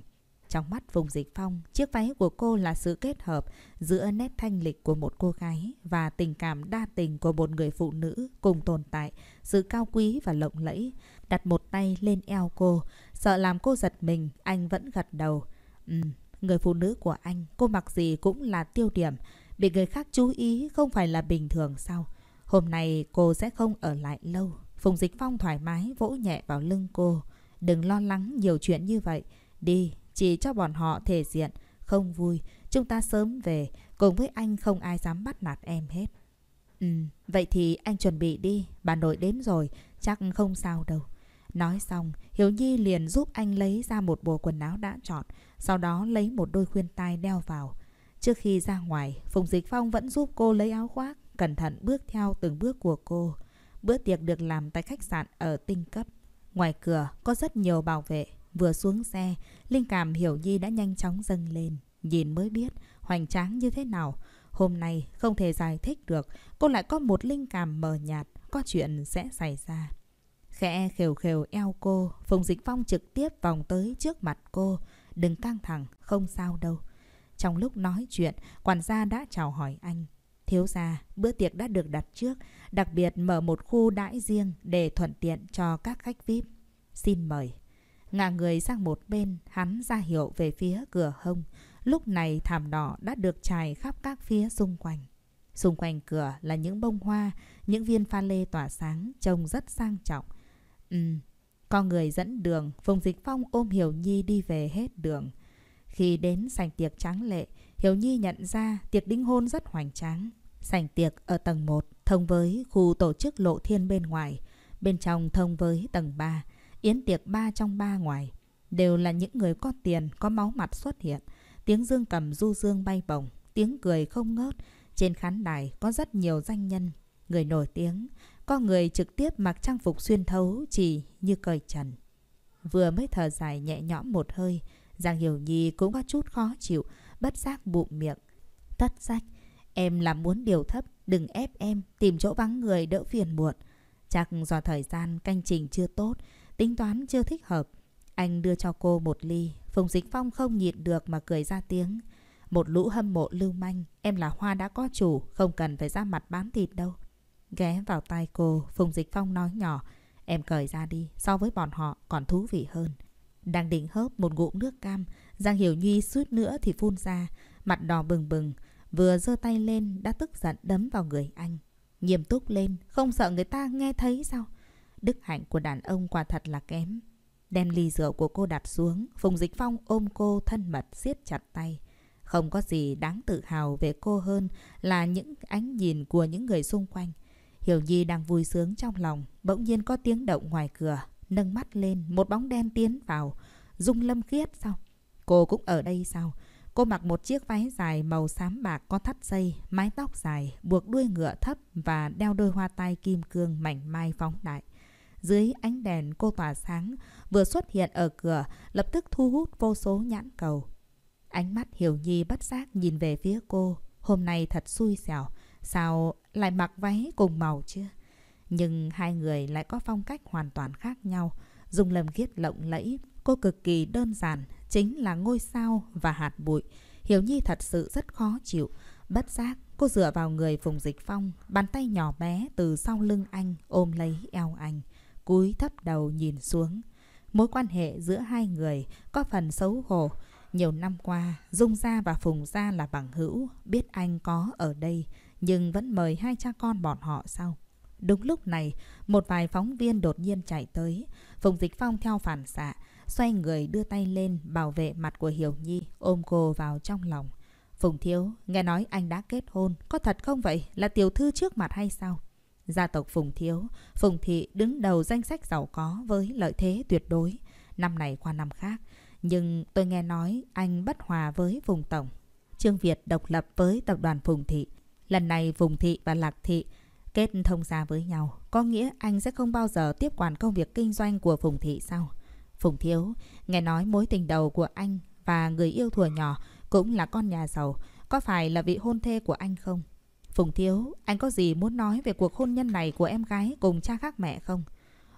A: Trong mắt Phùng Dịch Phong, chiếc váy của cô là sự kết hợp giữa nét thanh lịch của một cô gái và tình cảm đa tình của một người phụ nữ cùng tồn tại, sự cao quý và lộng lẫy. Đặt một tay lên eo cô, sợ làm cô giật mình, anh vẫn gật đầu. Ừ, người phụ nữ của anh, cô mặc gì cũng là tiêu điểm, bị người khác chú ý không phải là bình thường sao? Hôm nay cô sẽ không ở lại lâu. Phùng Dịch Phong thoải mái vỗ nhẹ vào lưng cô. Đừng lo lắng nhiều chuyện như vậy. Đi, chỉ cho bọn họ thể diện, không vui, chúng ta sớm về, cùng với anh không ai dám bắt nạt em hết. Ừ, vậy thì anh chuẩn bị đi, bà nội đến rồi, chắc không sao đâu. Nói xong, Hiếu Nhi liền giúp anh lấy ra một bộ quần áo đã chọn, sau đó lấy một đôi khuyên tai đeo vào. Trước khi ra ngoài, Phùng Dịch Phong vẫn giúp cô lấy áo khoác, cẩn thận bước theo từng bước của cô. Bữa tiệc được làm tại khách sạn ở Tinh Cấp. Ngoài cửa có rất nhiều bảo vệ, Vừa xuống xe, linh cảm Hiểu Nhi đã nhanh chóng dâng lên. Nhìn mới biết, hoành tráng như thế nào. Hôm nay không thể giải thích được, cô lại có một linh cảm mờ nhạt, có chuyện sẽ xảy ra. Khẽ khều khều eo cô, Phùng Dịch Phong trực tiếp vòng tới trước mặt cô. Đừng căng thẳng, không sao đâu. Trong lúc nói chuyện, quản gia đã chào hỏi anh. Thiếu gia, bữa tiệc đã được đặt trước, đặc biệt mở một khu đãi riêng để thuận tiện cho các khách VIP. Xin mời. Ngả người sang một bên, hắn ra hiệu về phía cửa hông. Lúc này thảm đỏ đã được trải khắp các phía xung quanh. Xung quanh cửa là những bông hoa, những viên pha lê tỏa sáng, trông rất sang trọng. Ừm, có người dẫn đường, Phùng Dịch Phong ôm Hiểu Nhi đi về hết đường. Khi đến sành tiệc trắng lệ, Hiểu Nhi nhận ra tiệc đính hôn rất hoành tráng. Sành tiệc ở tầng 1 thông với khu tổ chức lộ thiên bên ngoài, bên trong thông với tầng 3. Yến tiệc ba trong ba ngoài đều là những người có tiền, có máu mặt xuất hiện. Tiếng dương cầm du dương bay bổng, tiếng cười không ngớt. Trên khán đài có rất nhiều danh nhân, người nổi tiếng. Có người trực tiếp mặc trang phục xuyên thấu chỉ như cởi trần. Vừa mới thở dài nhẹ nhõm một hơi, Giang Hiểu Nhi cũng có chút khó chịu, bất giác bụng miệng. Tất sách, em là muốn điều thấp, đừng ép em, tìm chỗ vắng người đỡ phiền muộn. Chắc do thời gian canh trình chưa tốt, Tính toán chưa thích hợp. Anh đưa cho cô một ly. Phùng Dịch Phong không nhịn được mà cười ra tiếng. Một lũ hâm mộ lưu manh. Em là hoa đã có chủ. Không cần phải ra mặt bán thịt đâu. Ghé vào tai cô. Phùng Dịch Phong nói nhỏ. Em cởi ra đi. So với bọn họ còn thú vị hơn. Đang định hớp một ngụm nước cam. Giang Hiểu Nhi suýt nữa thì phun ra. Mặt đỏ bừng bừng. Vừa giơ tay lên đã tức giận đấm vào người anh. Nghiêm túc lên. Không sợ người ta nghe thấy sao? Đức hạnh của đàn ông quả thật là kém. Đem ly rượu của cô đặt xuống, Phùng Dịch Phong ôm cô thân mật siết chặt tay. Không có gì đáng tự hào về cô hơn là những ánh nhìn của những người xung quanh. Hiểu Nhi đang vui sướng trong lòng, bỗng nhiên có tiếng động ngoài cửa, nâng mắt lên, một bóng đen tiến vào. Dung Lâm Khiết sao? Cô cũng ở đây sao? Cô mặc một chiếc váy dài màu xám bạc có thắt dây, mái tóc dài, buộc đuôi ngựa thấp và đeo đôi hoa tai kim cương mảnh mai phóng đại dưới ánh đèn cô tỏa sáng, vừa xuất hiện ở cửa, lập tức thu hút vô số nhãn cầu. Ánh mắt Hiểu Nhi bất giác nhìn về phía cô, hôm nay thật xui xẻo, sao lại mặc váy cùng màu chưa? Nhưng hai người lại có phong cách hoàn toàn khác nhau. dùng lầm Kiết lộng lẫy, cô cực kỳ đơn giản, chính là ngôi sao và hạt bụi. Hiểu Nhi thật sự rất khó chịu. Bất giác, cô dựa vào người Phùng Dịch Phong, bàn tay nhỏ bé từ sau lưng anh ôm lấy eo anh cúi thấp đầu nhìn xuống. Mối quan hệ giữa hai người có phần xấu hổ. Nhiều năm qua, Dung Gia và Phùng Gia là bằng hữu, biết anh có ở đây, nhưng vẫn mời hai cha con bọn họ sau. Đúng lúc này, một vài phóng viên đột nhiên chạy tới. Phùng Dịch Phong theo phản xạ, xoay người đưa tay lên bảo vệ mặt của Hiểu Nhi, ôm cô vào trong lòng. Phùng Thiếu, nghe nói anh đã kết hôn, có thật không vậy? Là tiểu thư trước mặt hay sao? Gia tộc Phùng Thiếu, Phùng Thị đứng đầu danh sách giàu có với lợi thế tuyệt đối, năm này qua năm khác. Nhưng tôi nghe nói anh bất hòa với Phùng Tổng. Trương Việt độc lập với tập đoàn Phùng Thị. Lần này Phùng Thị và Lạc Thị kết thông gia với nhau. Có nghĩa anh sẽ không bao giờ tiếp quản công việc kinh doanh của Phùng Thị sao? Phùng Thiếu nghe nói mối tình đầu của anh và người yêu thuở nhỏ cũng là con nhà giàu. Có phải là vị hôn thê của anh không? Phùng Thiếu, anh có gì muốn nói về cuộc hôn nhân này của em gái cùng cha khác mẹ không?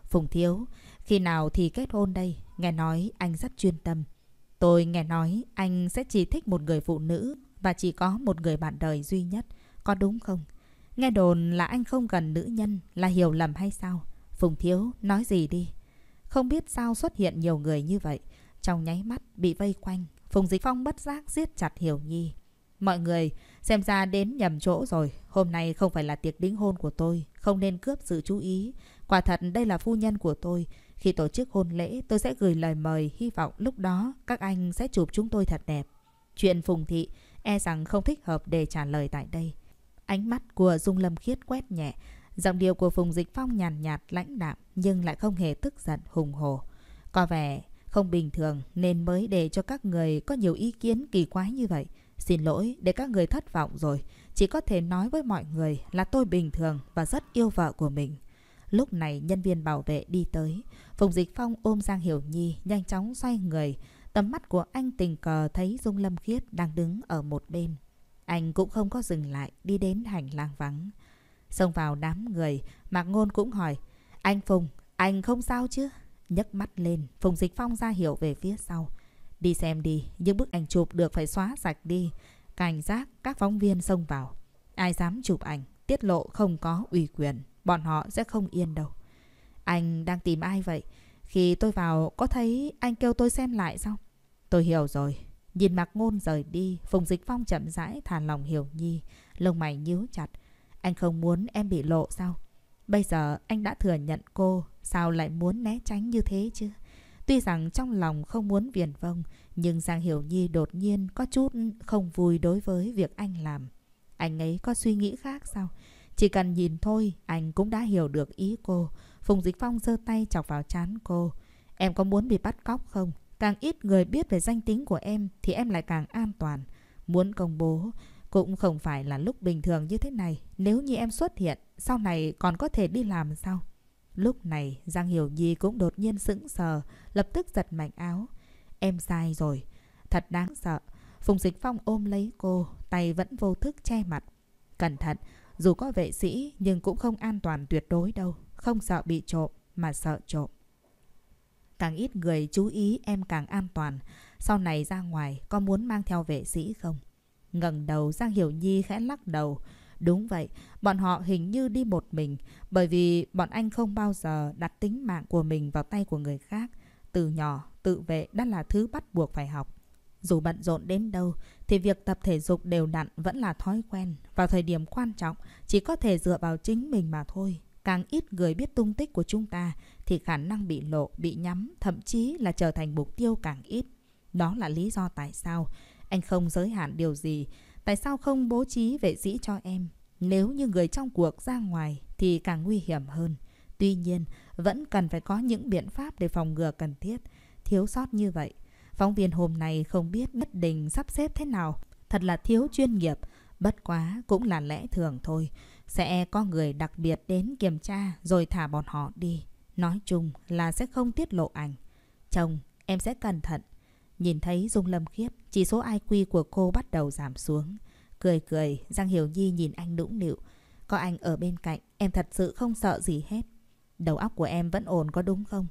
A: Phùng Thiếu, khi nào thì kết hôn đây? Nghe nói anh rất chuyên tâm. Tôi nghe nói anh sẽ chỉ thích một người phụ nữ và chỉ có một người bạn đời duy nhất. Có đúng không? Nghe đồn là anh không gần nữ nhân là hiểu lầm hay sao? Phùng Thiếu, nói gì đi? Không biết sao xuất hiện nhiều người như vậy. Trong nháy mắt bị vây quanh, Phùng Dịch Phong bất giác siết chặt Hiểu Nhi. Mọi người, xem ra đến nhầm chỗ rồi. Hôm nay không phải là tiệc đính hôn của tôi, không nên cướp sự chú ý. Quả thật đây là phu nhân của tôi. Khi tổ chức hôn lễ, tôi sẽ gửi lời mời, hy vọng lúc đó các anh sẽ chụp chúng tôi thật đẹp. Chuyện Phùng Thị e rằng không thích hợp để trả lời tại đây. Ánh mắt của Dung Lâm Khiết quét nhẹ, giọng điệu của Phùng Dịch Phong nhàn nhạt, lãnh đạm nhưng lại không hề tức giận hùng hồ. Có vẻ không bình thường nên mới để cho các người có nhiều ý kiến kỳ quái như vậy. Xin lỗi để các người thất vọng rồi. Chỉ có thể nói với mọi người là tôi bình thường và rất yêu vợ của mình. Lúc này nhân viên bảo vệ đi tới. Phùng Dịch Phong ôm Giang Hiểu Nhi nhanh chóng xoay người. Tầm mắt của anh tình cờ thấy Dung Lâm Khiết đang đứng ở một bên. Anh cũng không có dừng lại đi đến hành lang vắng. Xông vào đám người, Mạc Ngôn cũng hỏi. Anh Phùng, anh không sao chứ? nhấc mắt lên, Phùng Dịch Phong ra hiểu về phía sau. Đi xem đi, những bức ảnh chụp được phải xóa sạch đi. Cảnh giác các phóng viên xông vào. Ai dám chụp ảnh, tiết lộ không có ủy quyền, bọn họ sẽ không yên đâu. Anh đang tìm ai vậy? Khi tôi vào có thấy anh kêu tôi xem lại sao? Tôi hiểu rồi. Nhìn mặt Ngôn rời đi, Phùng Dịch Phong chậm rãi thản lòng hiểu nhi, lông mày nhíu chặt. Anh không muốn em bị lộ sao? Bây giờ anh đã thừa nhận cô, sao lại muốn né tránh như thế chứ? Tuy rằng trong lòng không muốn viền vông, nhưng Giang Hiểu Nhi đột nhiên có chút không vui đối với việc anh làm. Anh ấy có suy nghĩ khác sao? Chỉ cần nhìn thôi, anh cũng đã hiểu được ý cô. Phùng Dịch Phong giơ tay chọc vào chán cô. Em có muốn bị bắt cóc không? Càng ít người biết về danh tính của em thì em lại càng an toàn. Muốn công bố cũng không phải là lúc bình thường như thế này. Nếu như em xuất hiện, sau này còn có thể đi làm sao? Lúc này Giang Hiểu Nhi cũng đột nhiên sững sờ, lập tức giật mảnh áo. Em sai rồi, thật đáng sợ. Phùng Dịch Phong ôm lấy cô, tay vẫn vô thức che mặt. Cẩn thận, dù có vệ sĩ nhưng cũng không an toàn tuyệt đối đâu. Không sợ bị trộm mà sợ trộm. Càng ít người chú ý em càng an toàn. Sau này ra ngoài có muốn mang theo vệ sĩ không? ngẩng đầu Giang Hiểu Nhi khẽ lắc đầu. Đúng vậy, bọn họ hình như đi một mình, bởi vì bọn anh không bao giờ đặt tính mạng của mình vào tay của người khác. Từ nhỏ, tự vệ đã là thứ bắt buộc phải học. Dù bận rộn đến đâu, thì việc tập thể dục đều đặn vẫn là thói quen. Vào thời điểm quan trọng, chỉ có thể dựa vào chính mình mà thôi. Càng ít người biết tung tích của chúng ta, thì khả năng bị lộ, bị nhắm, thậm chí là trở thành mục tiêu càng ít. Đó là lý do tại sao anh không giới hạn điều gì Tại sao không bố trí vệ sĩ cho em? Nếu như người trong cuộc ra ngoài thì càng nguy hiểm hơn. Tuy nhiên, vẫn cần phải có những biện pháp để phòng ngừa cần thiết. Thiếu sót như vậy, phóng viên hôm nay không biết bất đình sắp xếp thế nào. Thật là thiếu chuyên nghiệp, bất quá cũng là lẽ thường thôi. Sẽ có người đặc biệt đến kiểm tra rồi thả bọn họ đi. Nói chung là sẽ không tiết lộ ảnh. Chồng, em sẽ cẩn thận. Nhìn thấy Dung Lâm Khiếp, chỉ số IQ của cô bắt đầu giảm xuống. Cười cười, Giang Hiểu Nhi nhìn anh nũng nịu. Có anh ở bên cạnh, em thật sự không sợ gì hết. Đầu óc của em vẫn ổn có đúng không?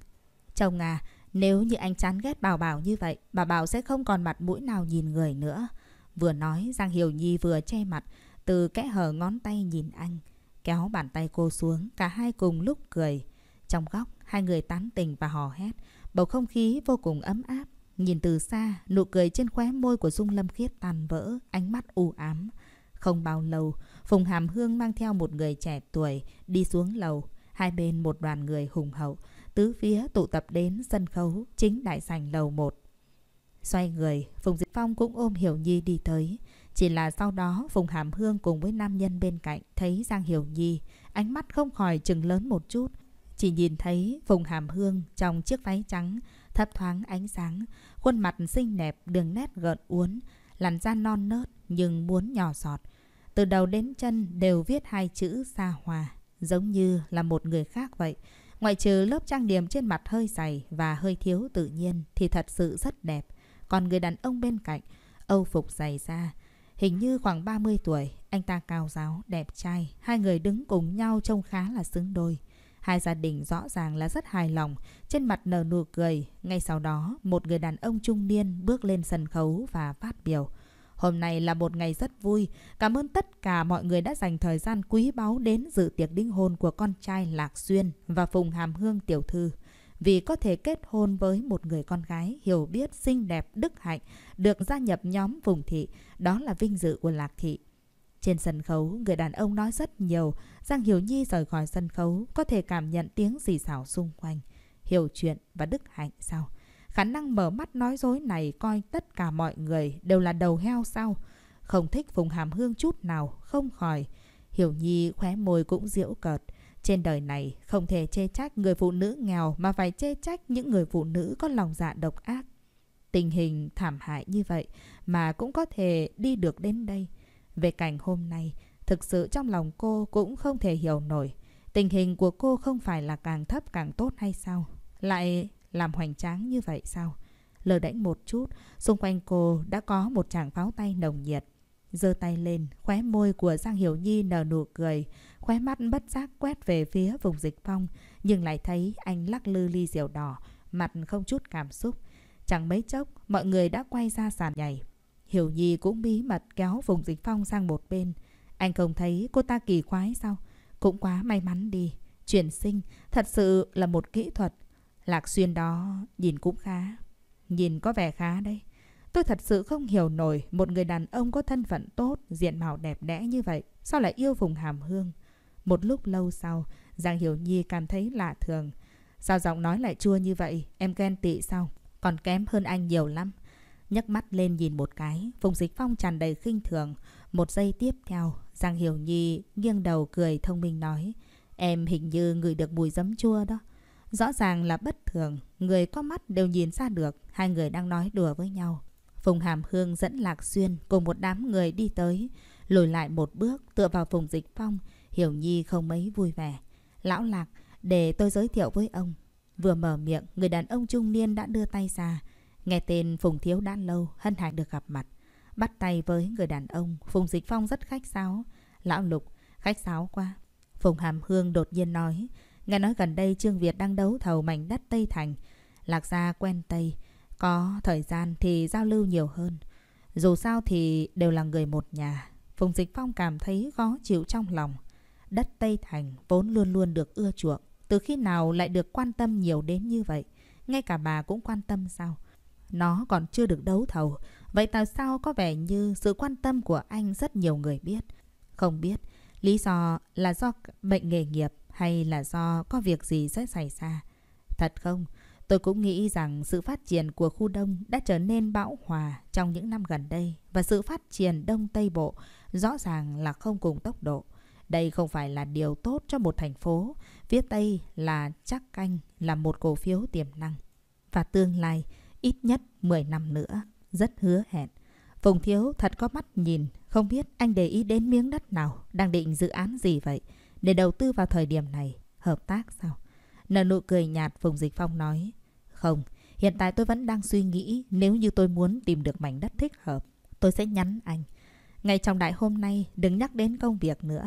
A: Chồng à, nếu như anh chán ghét Bảo Bảo như vậy, Bảo Bảo sẽ không còn mặt mũi nào nhìn người nữa. Vừa nói, Giang Hiểu Nhi vừa che mặt, từ kẽ hở ngón tay nhìn anh. Kéo bàn tay cô xuống, cả hai cùng lúc cười. Trong góc, hai người tán tình và hò hét. Bầu không khí vô cùng ấm áp. Nhìn từ xa, nụ cười trên khóe môi của Dung Lâm Khiết tàn vỡ, ánh mắt u ám. Không bao lâu, Phùng Hàm Hương mang theo một người trẻ tuổi đi xuống lầu. Hai bên một đoàn người hùng hậu, tứ phía tụ tập đến sân khấu chính đại sảnh lầu một Xoay người, Phùng Dịch Phong cũng ôm Hiểu Nhi đi tới. Chỉ là sau đó Phùng Hàm Hương cùng với nam nhân bên cạnh thấy Giang Hiểu Nhi, ánh mắt không khỏi chừng lớn một chút. Chỉ nhìn thấy Phùng Hàm Hương trong chiếc váy trắng, thấp thoáng ánh sáng, khuôn mặt xinh đẹp đường nét gợn uốn, làn da non nớt nhưng muốn nhỏ giọt. Từ đầu đến chân đều viết hai chữ xa hòa, giống như là một người khác vậy. Ngoại trừ lớp trang điểm trên mặt hơi dày và hơi thiếu tự nhiên thì thật sự rất đẹp. Còn người đàn ông bên cạnh, âu phục dày da, hình như khoảng 30 tuổi, anh ta cao giáo, đẹp trai, hai người đứng cùng nhau trông khá là xứng đôi. Hai gia đình rõ ràng là rất hài lòng, trên mặt nở nụ cười. Ngay sau đó, một người đàn ông trung niên bước lên sân khấu và phát biểu. Hôm nay là một ngày rất vui. Cảm ơn tất cả mọi người đã dành thời gian quý báu đến dự tiệc đính hôn của con trai Lạc Xuyên và Phùng Hàm Hương Tiểu Thư. Vì có thể kết hôn với một người con gái hiểu biết, xinh đẹp, đức hạnh, được gia nhập nhóm vùng thị, đó là vinh dự của Lạc Thị. Trên sân khấu, người đàn ông nói rất nhiều. Giang Hiểu Nhi rời khỏi sân khấu, có thể cảm nhận tiếng gì xào xung quanh. Hiểu chuyện và đức hạnh sao? Khả năng mở mắt nói dối này coi tất cả mọi người đều là đầu heo sao? Không thích Phùng Hàm Hương chút nào, không khỏi. Hiểu Nhi khóe môi cũng diễu cợt. Trên đời này không thể chê trách người phụ nữ nghèo mà phải chê trách những người phụ nữ có lòng dạ độc ác. Tình hình thảm hại như vậy mà cũng có thể đi được đến đây. Về cảnh hôm nay, thực sự trong lòng cô cũng không thể hiểu nổi. Tình hình của cô không phải là càng thấp càng tốt hay sao? Lại làm hoành tráng như vậy sao? Lờ đễnh một chút, xung quanh cô đã có một chàng pháo tay nồng nhiệt. giơ tay lên, khóe môi của Giang Hiểu Nhi nở nụ cười, khóe mắt bất giác quét về phía vùng dịch phong, nhưng lại thấy anh lắc lư ly rượu đỏ, mặt không chút cảm xúc. Chẳng mấy chốc, mọi người đã quay ra sàn nhảy. Hiểu Nhi cũng bí mật kéo Phùng Dịch Phong sang một bên. Anh không thấy cô ta kỳ quái sao? Cũng quá may mắn đi. Chuyển sinh thật sự là một kỹ thuật. Lạc xuyên đó nhìn cũng khá. Nhìn có vẻ khá đấy. Tôi thật sự không hiểu nổi một người đàn ông có thân phận tốt, diện mạo đẹp đẽ như vậy. Sao lại yêu Phùng Hàm Hương? Một lúc lâu sau, Giang Hiểu Nhi cảm thấy lạ thường. Sao giọng nói lại chua như vậy? Em ghen tị sao? Còn kém hơn anh nhiều lắm nhấc mắt lên nhìn một cái, Phùng Dịch Phong tràn đầy khinh thường. Một giây tiếp theo, Giang Hiểu Nhi nghiêng đầu cười thông minh nói, em hình như ngửi được mùi giấm chua đó. Rõ ràng là bất thường, người có mắt đều nhìn ra được, hai người đang nói đùa với nhau. Phùng Hàm Hương dẫn Lạc Xuyên cùng một đám người đi tới, lùi lại một bước tựa vào Phùng Dịch Phong, Hiểu Nhi không mấy vui vẻ. Lão Lạc, để tôi giới thiệu với ông. Vừa mở miệng, người đàn ông trung niên đã đưa tay ra, Nghe tên Phùng Thiếu đã lâu, hân hạnh được gặp mặt. Bắt tay với người đàn ông, Phùng Dịch Phong rất khách sáo. Lão Lục, khách sáo quá. Phùng Hàm Hương đột nhiên nói, nghe nói gần đây Trương Việt đang đấu thầu mảnh đất Tây Thành. Lạc gia quen Tây, có thời gian thì giao lưu nhiều hơn. Dù sao thì đều là người một nhà. Phùng Dịch Phong cảm thấy khó chịu trong lòng. Đất Tây Thành vốn luôn luôn được ưa chuộng. Từ khi nào lại được quan tâm nhiều đến như vậy? Ngay cả bà cũng quan tâm sao? Nó còn chưa được đấu thầu. Vậy tại sao có vẻ như sự quan tâm của anh rất nhiều người biết? Không biết, lý do là do bệnh nghề nghiệp hay là do có việc gì sẽ xảy ra? Thật không? Tôi cũng nghĩ rằng sự phát triển của khu đông đã trở nên bão hòa trong những năm gần đây và sự phát triển đông tây bộ rõ ràng là không cùng tốc độ. Đây không phải là điều tốt cho một thành phố. viết Tây là chắc canh là một cổ phiếu tiềm năng. Và tương lai, ít nhất 10 năm nữa, rất hứa hẹn. Phùng Thiếu thật có mắt nhìn, không biết anh để ý đến miếng đất nào, đang định dự án gì vậy, để đầu tư vào thời điểm này, hợp tác sao? Nở nụ cười nhạt Phùng Dịch Phong nói, không, hiện tại tôi vẫn đang suy nghĩ nếu như tôi muốn tìm được mảnh đất thích hợp, tôi sẽ nhắn anh. Ngày trong đại hôm nay đừng nhắc đến công việc nữa.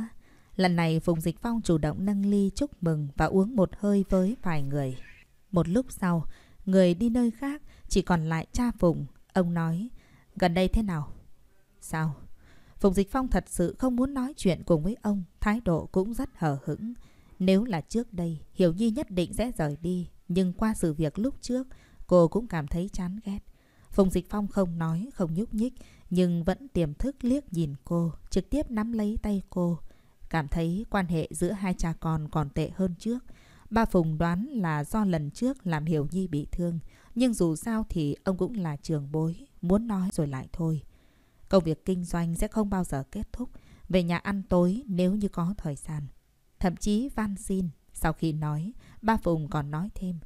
A: Lần này Phùng Dịch Phong chủ động nâng ly chúc mừng và uống một hơi với vài người. Một lúc sau, Người đi nơi khác chỉ còn lại cha Phùng. Ông nói, gần đây thế nào? Sao? Phùng Dịch Phong thật sự không muốn nói chuyện cùng với ông, thái độ cũng rất hờ hững. Nếu là trước đây, Hiểu Nhi nhất định sẽ rời đi, nhưng qua sự việc lúc trước, cô cũng cảm thấy chán ghét. Phùng Dịch Phong không nói, không nhúc nhích, nhưng vẫn tiềm thức liếc nhìn cô, trực tiếp nắm lấy tay cô. Cảm thấy quan hệ giữa hai cha con còn tệ hơn trước. Ba Phùng đoán là do lần trước làm Hiểu Nhi bị thương, nhưng dù sao thì ông cũng là trường bối, muốn nói rồi lại thôi. Công việc kinh doanh sẽ không bao giờ kết thúc, về nhà ăn tối nếu như có thời gian. Thậm chí van xin, sau khi nói, ba Phùng còn nói thêm,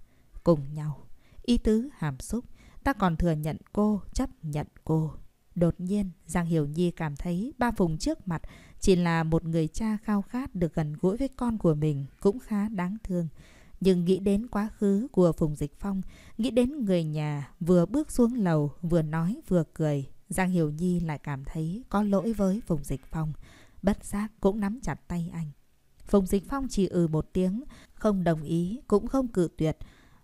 A: cùng nhau. Ý tứ hàm xúc, ta còn thừa nhận cô, chấp nhận cô. Đột nhiên, Giang Hiểu Nhi cảm thấy ba Phùng trước mặt chỉ là một người cha khao khát được gần gũi với con của mình cũng khá đáng thương. Nhưng nghĩ đến quá khứ của Phùng Dịch Phong, nghĩ đến người nhà vừa bước xuống lầu vừa nói vừa cười, Giang Hiểu Nhi lại cảm thấy có lỗi với Phùng Dịch Phong. Bất giác cũng nắm chặt tay anh. Phùng Dịch Phong chỉ ừ một tiếng, không đồng ý cũng không cự tuyệt.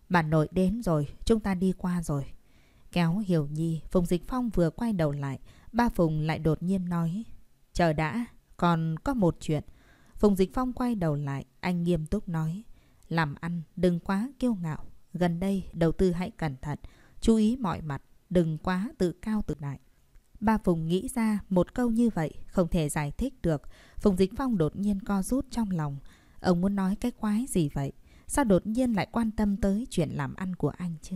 A: Bà nội đến rồi, chúng ta đi qua rồi. Kéo Hiểu Nhi, Phùng Dịch Phong vừa quay đầu lại, ba Phùng lại đột nhiên nói. Chờ đã, còn có một chuyện. Phùng Dịch Phong quay đầu lại, anh nghiêm túc nói. Làm ăn, đừng quá kiêu ngạo. Gần đây, đầu tư hãy cẩn thận, chú ý mọi mặt, đừng quá tự cao tự đại. Ba Phùng nghĩ ra một câu như vậy không thể giải thích được. Phùng Dịch Phong đột nhiên co rút trong lòng. Ông muốn nói cái quái gì vậy? Sao đột nhiên lại quan tâm tới chuyện làm ăn của anh chứ?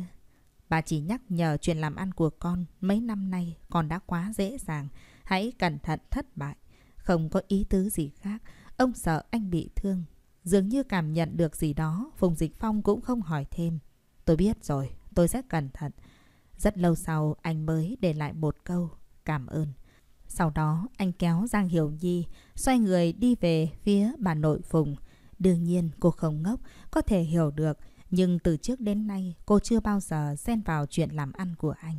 A: Bà chỉ nhắc nhở chuyện làm ăn của con mấy năm nay con đã quá dễ dàng. Hãy cẩn thận thất bại. Không có ý tứ gì khác. Ông sợ anh bị thương. Dường như cảm nhận được gì đó, Phùng Dịch Phong cũng không hỏi thêm. Tôi biết rồi, tôi sẽ cẩn thận. Rất lâu sau, anh mới để lại một câu, cảm ơn. Sau đó, anh kéo Giang Hiểu Nhi, xoay người đi về phía bà nội Phùng. Đương nhiên, cô không ngốc, có thể hiểu được nhưng từ trước đến nay cô chưa bao giờ xen vào chuyện làm ăn của anh.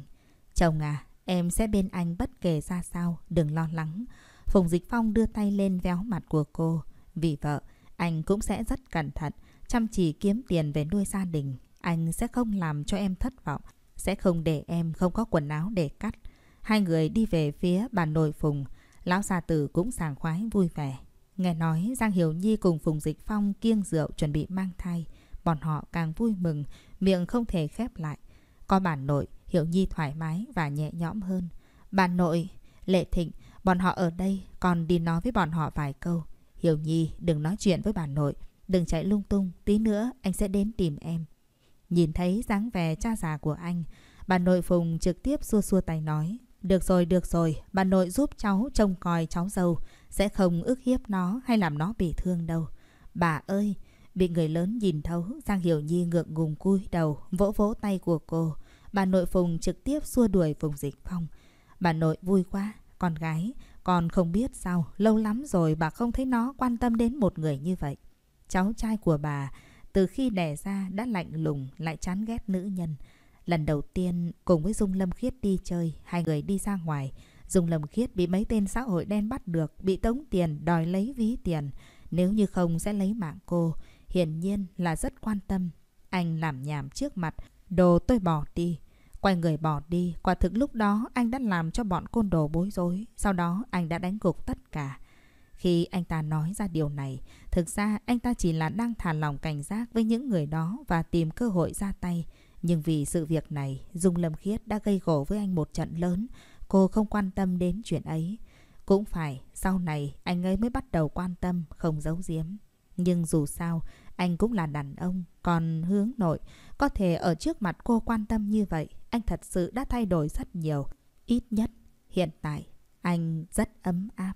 A: Chồng à, em sẽ bên anh bất kể ra sao, đừng lo lắng. Phùng Dịch Phong đưa tay lên véo mặt của cô. Vì vợ, anh cũng sẽ rất cẩn thận, chăm chỉ kiếm tiền về nuôi gia đình. Anh sẽ không làm cho em thất vọng, sẽ không để em không có quần áo để cắt. Hai người đi về phía bà nội Phùng, lão gia tử cũng sảng khoái vui vẻ. Nghe nói Giang Hiểu Nhi cùng Phùng Dịch Phong kiêng rượu chuẩn bị mang thai bọn họ càng vui mừng, miệng không thể khép lại. Có bà nội, Hiểu Nhi thoải mái và nhẹ nhõm hơn. Bà nội, Lệ Thịnh, bọn họ ở đây, còn đi nói với bọn họ vài câu. Hiểu Nhi, đừng nói chuyện với bà nội, đừng chạy lung tung, tí nữa anh sẽ đến tìm em. Nhìn thấy dáng vẻ cha già của anh, bà nội Phùng trực tiếp xua xua tay nói. Được rồi, được rồi, bà nội giúp cháu trông coi cháu dâu, sẽ không ức hiếp nó hay làm nó bị thương đâu. Bà ơi, Bị người lớn nhìn thấu, Giang Hiểu Nhi ngượng ngùng cúi đầu, vỗ vỗ tay của cô. Bà nội Phùng trực tiếp xua đuổi Phùng Dịch Phong. Bà nội vui quá, con gái, con không biết sao, lâu lắm rồi bà không thấy nó quan tâm đến một người như vậy. Cháu trai của bà, từ khi đẻ ra đã lạnh lùng, lại chán ghét nữ nhân. Lần đầu tiên, cùng với Dung Lâm Khiết đi chơi, hai người đi ra ngoài. Dung Lâm Khiết bị mấy tên xã hội đen bắt được, bị tống tiền, đòi lấy ví tiền. Nếu như không sẽ lấy mạng cô hiển nhiên là rất quan tâm. Anh làm nhảm trước mặt, đồ tôi bỏ đi. Quay người bỏ đi, quả thực lúc đó anh đã làm cho bọn côn đồ bối rối, sau đó anh đã đánh gục tất cả. Khi anh ta nói ra điều này, thực ra anh ta chỉ là đang thả lòng cảnh giác với những người đó và tìm cơ hội ra tay. Nhưng vì sự việc này, Dung Lâm Khiết đã gây gổ với anh một trận lớn, cô không quan tâm đến chuyện ấy. Cũng phải, sau này anh ấy mới bắt đầu quan tâm, không giấu giếm. Nhưng dù sao, anh cũng là đàn ông, còn hướng nội. Có thể ở trước mặt cô quan tâm như vậy, anh thật sự đã thay đổi rất nhiều. Ít nhất, hiện tại, anh rất ấm áp.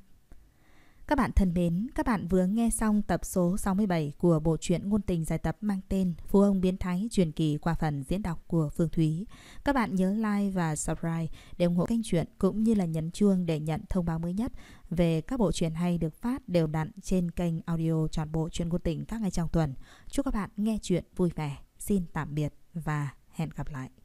A: Các bạn thân mến, các bạn vừa nghe xong tập số 67 của bộ truyện ngôn tình giải tập mang tên Phú ông biến thái truyền kỳ qua phần diễn đọc của Phương Thúy. Các bạn nhớ like và subscribe để ủng hộ kênh truyện cũng như là nhấn chuông để nhận thông báo mới nhất về các bộ truyện hay được phát đều đặn trên kênh audio trọn bộ truyện ngôn tình các ngày trong tuần. Chúc các bạn nghe truyện vui vẻ. Xin tạm biệt và hẹn gặp lại.